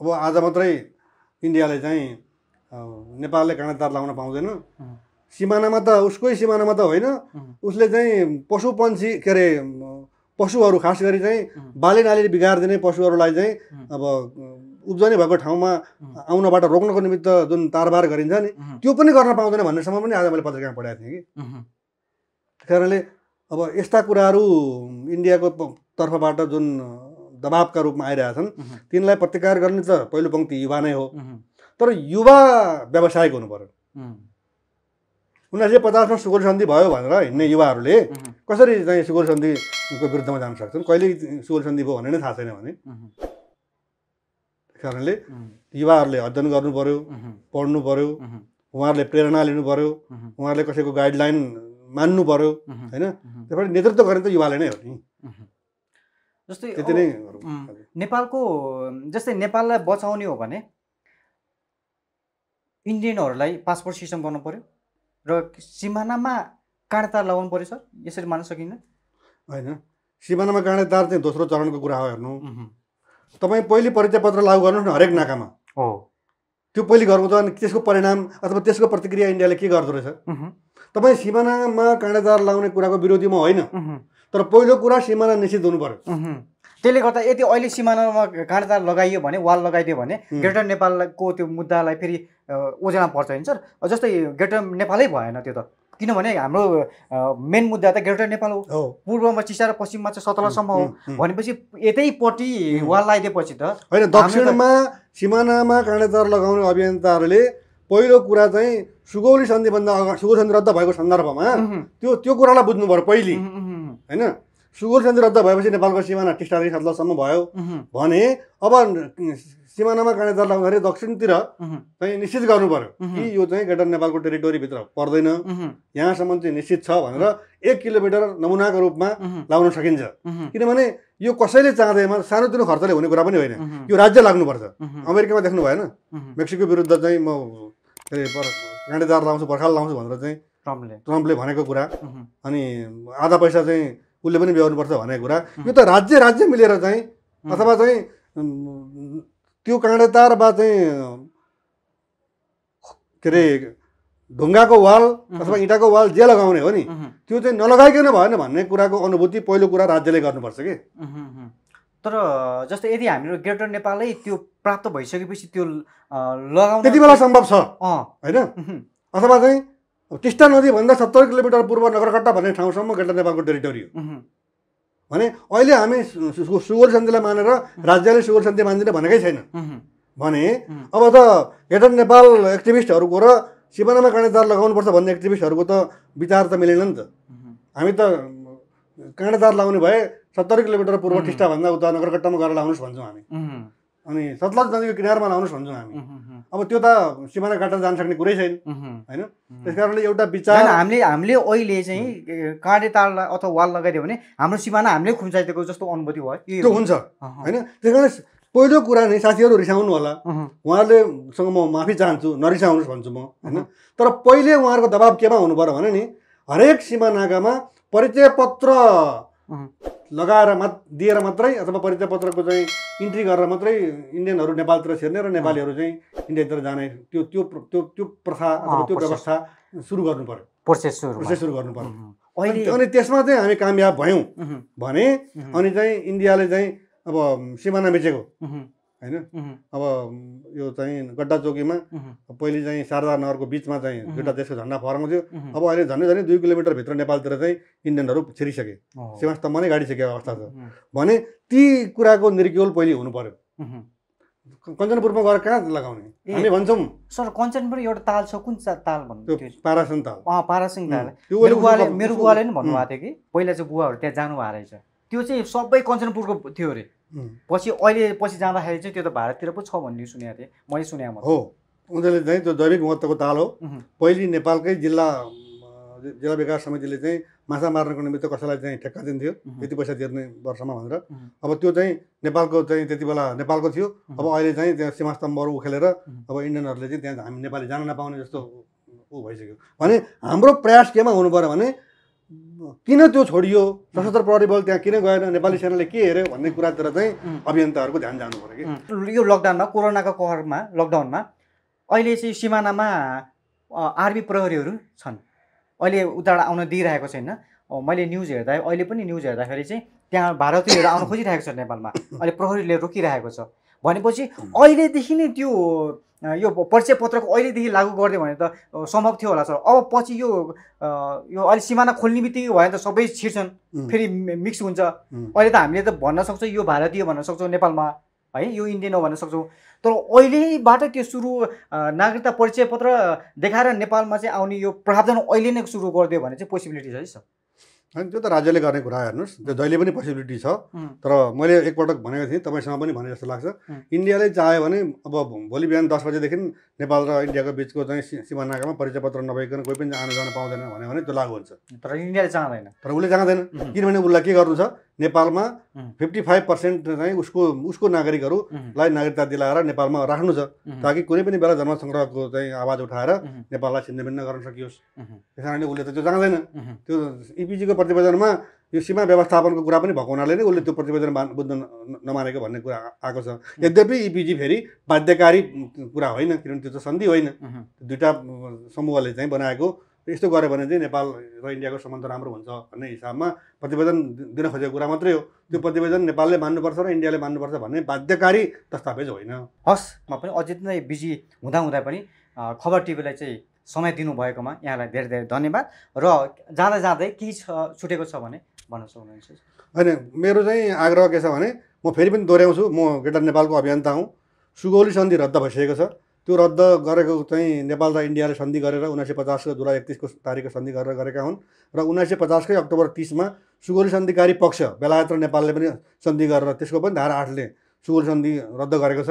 अब आज मात्रै इन्डियाले चाहिँ नेपालले तार लाउन पाउँदैन सिमानामा त उसकै सिमानामा त होइन उसले चाहिँ पशुपन्छी के अरे पशुहरू खास गरी चाहिँ बाली नालीले बिगारिदिने पशुहरूलाई चाहिँ अब उब्जनी भएको ठाउँमा आउनबाट रोक्नको निमित्त जुन तारबार गरिन्छ नि त्यो पनि गर्न पाउँदैन भन्नेसम्म पनि आज मैले पत्रिकामा पढाएको थिएँ कि त्यस कारणले अब यस्ता कुराहरू इन्डियाको तर्फबाट जुन दबावका रूपमा आइरहेछन् तिनलाई प्रतिकार गर्ने त पहिलो पङ्क्ति युवा नै हो तर युवा व्यावसायिक हुनु पऱ्यो उन्नाइस सय पचासमा सुगोल सन्धि भयो भनेर हिँड्ने युवाहरूले कसरी चाहिँ सुगोल सन्धिको विरुद्धमा जान सक्छन् कहिले सुगोल सन्धि भयो भने नै थाहा छैन भने त्यस कारणले युवाहरूले अध्ययन गर्नु पऱ्यो पढ्नु पर्यो उहाँहरूले प्रेरणा लिनु पर्यो उहाँहरूले कसैको गाइडलाइन मान्नु पर्यो होइन त्यसबाट नेतृत्व गर्ने त युवाले नै हो नि जस्तै त्यति नै नेपालको जस्तै नेपाललाई बचाउने हो भने इन्डियनहरूलाई पासपोर्ट सिस्टम गर्नु पर्यो र सिमानामा काँडेतार लगाउनु पऱ्यो सर यसरी मान्न सकिन्न होइन सिमानामा काँडेतार चाहिँ दोस्रो चरणको कुरा हो हेर्नु तपाईँ पहिले परिचय पत्र लागू गर्नुहोस् न हरेक नाकामा हो त्यो पहिले गर्नु त त्यसको परिणाम अथवा त्यसको प्रतिक्रिया इन्डियाले के गर्दो रहेछ तपाईँ सिमानामा काँडेदार लाउने कुराको विरोधी म होइन तर पहिलो कुरा सिमाना निश्चित हुनु पर्यो त्यसले गर्दा यदि अहिले सिमानामा काँडेदार लगाइयो भने वाल लगाइदियो भने ग्रेटर नेपालको त्यो मुद्दालाई फेरि ओजना पर्छ होइन सर जस्तै ग्रेटर नेपालै भएन त्यो त किनभने हाम्रो मेन मुद्दा त ग्रेटर नेपाल हो पूर्वमा चिसा र पश्चिममा चाहिँ सतलासम्म हो भनेपछि यतैपट्टि वाल लगाइदिएपछि त होइन दक्षिणमा सिमानामा काँडेदार लगाउने अभियन्ताहरूले पहिलो कुरा चाहिँ सुगौली सन्धिभन्दा अगाडि सुगौली सन्धि रद्द भएको सन्दर्भमा त्यो त्यो कुरालाई बुझ्नु पऱ्यो पहिले होइन सुगौली सन्धि रद्द भएपछि नेपालको सिमाना टिस्टादेखि सतलजसम्म भयो भने अब सिमानामा काँडे दर्ता गरे दक्षिणतिर चाहिँ निश्चित गर्नु पऱ्यो कि यो चाहिँ ग्रेटर नेपालको टेरिटोरीभित्र पर्दैन यहाँसम्म चाहिँ निश्चित छ भनेर एक किलोमिटर नमुनाको रूपमा लाउन सकिन्छ किनभने यो कसैले चाहँदैमा सानोतिनो खर्चले हुने कुरा पनि होइन यो राज्य लाग्नुपर्छ अमेरिकामा देख्नु भएन मेक्सिको विरुद्ध चाहिँ म के अरे दार लाउँछु बर्खाल लाउँछु भनेर चाहिँ ट्रम्पले ट्रम्पले भनेको कुरा अनि आधा पैसा चाहिँ उसले पनि ब्याउनुपर्छ भनेको कुरा यो त राज्य राज्य मिलेर चाहिँ अथवा चाहिँ त्यो काँडेदार वा चाहिँ के अरे ढुङ्गाको वाल अथवा इँटाको वाल जे लगाउने हो नि त्यो चाहिँ नलगाइकन भएन भन्ने कुराको अनुभूति पहिलो कुरा राज्यले गर्नुपर्छ कि तर जस्तै यदि हाम्रो ग्रेटर नेपालै त्यो प्राप्त भइसकेपछि त्यो लगाउँ त्यति बेला सम्भव छ होइन अथवा चाहिँ टिस्टा नदीभन्दा सत्तर किलोमिटर पूर्व नगरकट्टा भन्ने ठाउँसम्म ग्रेटर नेपालको टेरिटोरी हो भने अहिले हामी सुगोल सन्धिलाई मानेर राज्यले सुगोल सन्धि मान्दिनँ भनेकै छैन भने अब त ग्रेटर नेपाल एक्टिभिस्टहरूको र सिमानामा काँडेदार लगाउनुपर्छ भन्ने एक्टिभिस्टहरूको त विचार त मिलेन नि त हामी त काँडेदार लगाउने भए सत्तरी किलोमिटर पूर्व टिस्टाभन्दा उता नगरकट्टामा गरेर लाउनुहोस् भन्छौँ हामी अनि सतलज नदीको किनारमा लाउनुहोस् भन्छौँ हामी अब त्यो त सिमाना काटेर जान सक्ने कुरै छैन होइन त्यस कारणले एउटा विचार हामीले हामीले अहिले चाहिँ काँडे तारलाई अथवा वाल लगाइदियो भने हाम्रो सिमाना हामीले खुम्चाइदिएको जस्तो अनुभूति भयो त्यो हुन्छ होइन त्यस कारण पहिलो कुरा नै साथीहरू रिसाउनु होला उहाँहरूलेसँग म माफी चाहन्छु नरिसाउनुहोस् भन्छु म होइन तर पहिले उहाँहरूको दबाब केमा हुनु पऱ्यो भने नि हरेक सिमानाकामा परिचय पत्र लगाएर मात दिएर मात्रै अथवा परिचय पत्रको चाहिँ इन्ट्री गरेर मात्रै इन्डियनहरू नेपालतिर छिर्ने र नेपालीहरू चाहिँ इन्डियातिर जाने त्यो त्यो त्यो त्यो प्रथा अथवा त्यो व्यवस्था सुरु गर्नु पऱ्यो प्रोसेस सुरु गर्नु पऱ्यो अहिले अनि त्यसमा चाहिँ हामी कामयाब भयौँ भने अनि चाहिँ इन्डियाले चाहिँ अब सिमाना बेचेको होइन अब यो चाहिँ गड्डा चौकीमा पहिले चाहिँ शारदा नगरको बिचमा चाहिँ दुईवटा देशको झन्डा फहराउँथ्यो अब अहिले झन्डै झन्डै दुई किलोमिटरभित्र नेपालतिर चाहिँ इन्डियनहरू छिरिसके नै गाडिसकेको अवस्था छ भने ती कुराको निर्क्योल पहिले हुनु पर्यो कञ्चनपुरमा गएर कहाँ लगाउने हामी भन्छौँ सर कञ्चनपुर एउटा ताल छ कुन ताल भन्नु पारासिङ ताल पारासिङ ताल मेरो बुवाले मेरो नि भन्नुभएको थियो कि पहिला चाहिँ बुवाहरू त्यहाँ जानुभएको रहेछ त्यो चाहिँ सबै कञ्चनपुरको थियो अरे पछि अहिले पछि जाँदाखेरि चाहिँ त्यो त भारततिर पो छ भन्ने सुनेको थिएँ मैले सुने हो उनीहरूले चाहिँ त्यो दैविक महत्त्वको ताल हो पहिले नेपालकै जिल्ला जिल्ला विकास समितिले चाहिँ माछा मार्नको निमित्त कसैलाई चाहिँ ठेक्का दिन्थ्यो यति पैसा तिर्ने वर्षमा भनेर अब त्यो चाहिँ नेपालको चाहिँ त्यति बेला नेपालको थियो अब अहिले चाहिँ त्यहाँ सीमास्तम्भहरू उखेलेर अब इन्डियनहरूले चाहिँ त्यहाँ हामी नेपाली जान नपाउने जस्तो ऊ भइसक्यो भने हाम्रो प्रयास केमा हुनु पऱ्यो भने किन त्यो छोडियो सशस्त्र प्रहरी बल त्यहाँ किन गएन नेपाली सेनाले के हेऱ्यो भन्ने कुरातिर चाहिँ अभियन्ताहरूको ध्यान जानु पऱ्यो कि यो लकडाउनमा कोरोनाको कहरमा लकडाउनमा अहिले चाहिँ सिमानामा आर्मी प्रहरीहरू छन् अहिले उताबाट आउन दिइरहेको छैन मैले न्युज हेर्दा अहिले पनि न्युज हेर्दाखेरि चाहिँ त्यहाँ भारतीयहरू आउन खोजिरहेको छ नेपालमा अहिले प्रहरीले रोकिरहेको छ भनेपछि अहिलेदेखि नै त्यो यो परिचय पत्रको अहिलेदेखि लागू गरिदियो भने त सम्भव थियो होला सर अब पछि यो यो अहिले सिमाना खोल्ने बित्तिकै भयो भने त सबै छिर्छन् फेरि मिक्स हुन्छ अहिले त हामीले त भन्न सक्छौँ यो भारतीय भन्न सक्छौँ नेपालमा है यो इन्डियन हो भन्न सक्छौँ तर अहिलेबाट त्यो सुरु नागरिकता परिचय पत्र देखाएर नेपालमा चाहिँ आउने यो प्रावधान अहिले नै सुरु गरिदियो भने चाहिँ पोसिबिलिटी छ है सर होइन त्यो त राज्यले गर्ने कुरा हेर्नुहोस् त्यो जहिले पनि पोसिबिलिटी छ तर मैले एकपटक भनेको थिएँ तपाईँसँग पनि भने जस्तो लाग्छ इन्डियाले चाह्यो भने अब भोलि बिहान दस बजेदेखि नेपाल र इन्डियाको बिचको चाहिँ सिमानाकामा परिचय पत्र नभइकन कोही पनि आउन जान पाउँदैन भन्यो भने त्यो लागु हुन्छ तर इन्डियाले चाहँदैन तर उसले चाहँदैन किनभने उसलाई के गर्नु छ नेपालमा फिफ्टी फाइभ पर्सेन्ट चाहिँ उसको उसको नागरिकहरूलाई नागरिकता दिलाएर नेपालमा राख्नु छ ताकि कुनै पनि बेला जनसङ्ग्रहको चाहिँ आवाज उठाएर नेपाललाई छिन्नभिन्न गर्न सकियोस् त्यस कारणले उसले त त्यो जाँदैन त्यो इपिजीको प्रतिवेदनमा यो सीमा व्यवस्थापनको कुरा पनि भएको हुनाले नै उसले त्यो प्रतिवेदन बुझ्न नमानेको भन्ने कुरा आएको छ यद्यपि इपिजी फेरि बाध्यकारी कुरा होइन किनभने त्यो त सन्धि होइन दुईवटा समूहले चाहिँ बनाएको यस्तो गऱ्यो भने चाहिँ नेपाल र इन्डियाको सम्बन्ध राम्रो हुन्छ भन्ने हिसाबमा प्रतिवेदन दिन खोजेको कुरा मात्रै हो त्यो प्रतिवेदन नेपालले मान्नुपर्छ र इन्डियाले मान्नुपर्छ भन्ने बाध्यकारी दस्तावेज होइन हस् म पनि अझै नै बिजी हुँदा हुँदाहुँदा पनि खबर टिभीलाई चाहिँ समय दिनुभएकोमा यहाँलाई धेरै धेरै धन्यवाद र जाँदा जाँदै केही छ छुटेको छ भने भन्न सक्नुहुन्छ होइन मेरो चाहिँ आग्रह के छ भने म फेरि पनि दोहोऱ्याउँछु म ग्रेटर नेपालको अभियन्ता हुँ सुगौली सन्धि रद्द भइसकेको छ त्यो रद्द गरेको चाहिँ नेपाल र इन्डियाले सन्धि गरेर उन्नाइस सय पचासको जुलाई एकतिसको तारिकको सन्धि गरेर गरेका हुन् र उन्नाइस सय पचासकै अक्टोबर तिसमा सुगोली सन्धिकारी पक्ष बेलायत र नेपालले पनि सन्धि गरेर त्यसको पनि धारा आठले सुगोली सन्धि रद्द गरेको छ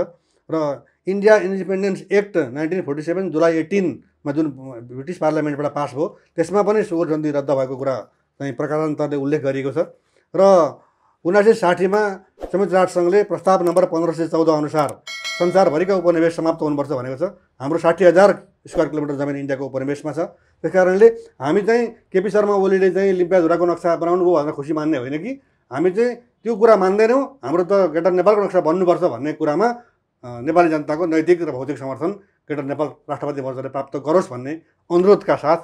र India independence act nineteen forty seven जुलाई एटिनमा जुन ब्रिटिस पार्लियामेन्टबाट पास भयो त्यसमा पनि सुगोली सन्धि रद्द भएको कुरा चाहिँ प्रकाशन्तरले उल्लेख गरिएको छ र उन्नाइस सय साठीमा संयुक्त राष्ट्रसङ्घले प्रस्ताव नम्बर पन्ध्र सय चौध अनुसार संसारभरिका उपनिवेश समाप्त हुनुपर्छ भनेको छ हाम्रो साठी हजार स्क्वायर किलोमिटर जमिन इन्डियाको उपनिवेशमा छ त्यस कारणले हामी चाहिँ केपी शर्मा ओलीले चाहिँ लिम्पिया झुराको नक्सा बनाउनु भयो भनेर खुसी मान्ने होइन कि हामी चाहिँ त्यो कुरा मान्दैनौँ हाम्रो त ग्रेटर नेपालको नक्सा बन्नुपर्छ भन्ने कुरामा नेपाली जनताको नैतिक र भौतिक समर्थन ग्रेटर नेपाल राष्ट्रपति मोर्चाले प्राप्त गरोस् भन्ने अनुरोधका साथ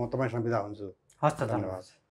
म तपाईँसँग विदा हुन्छु हस् धन्यवाद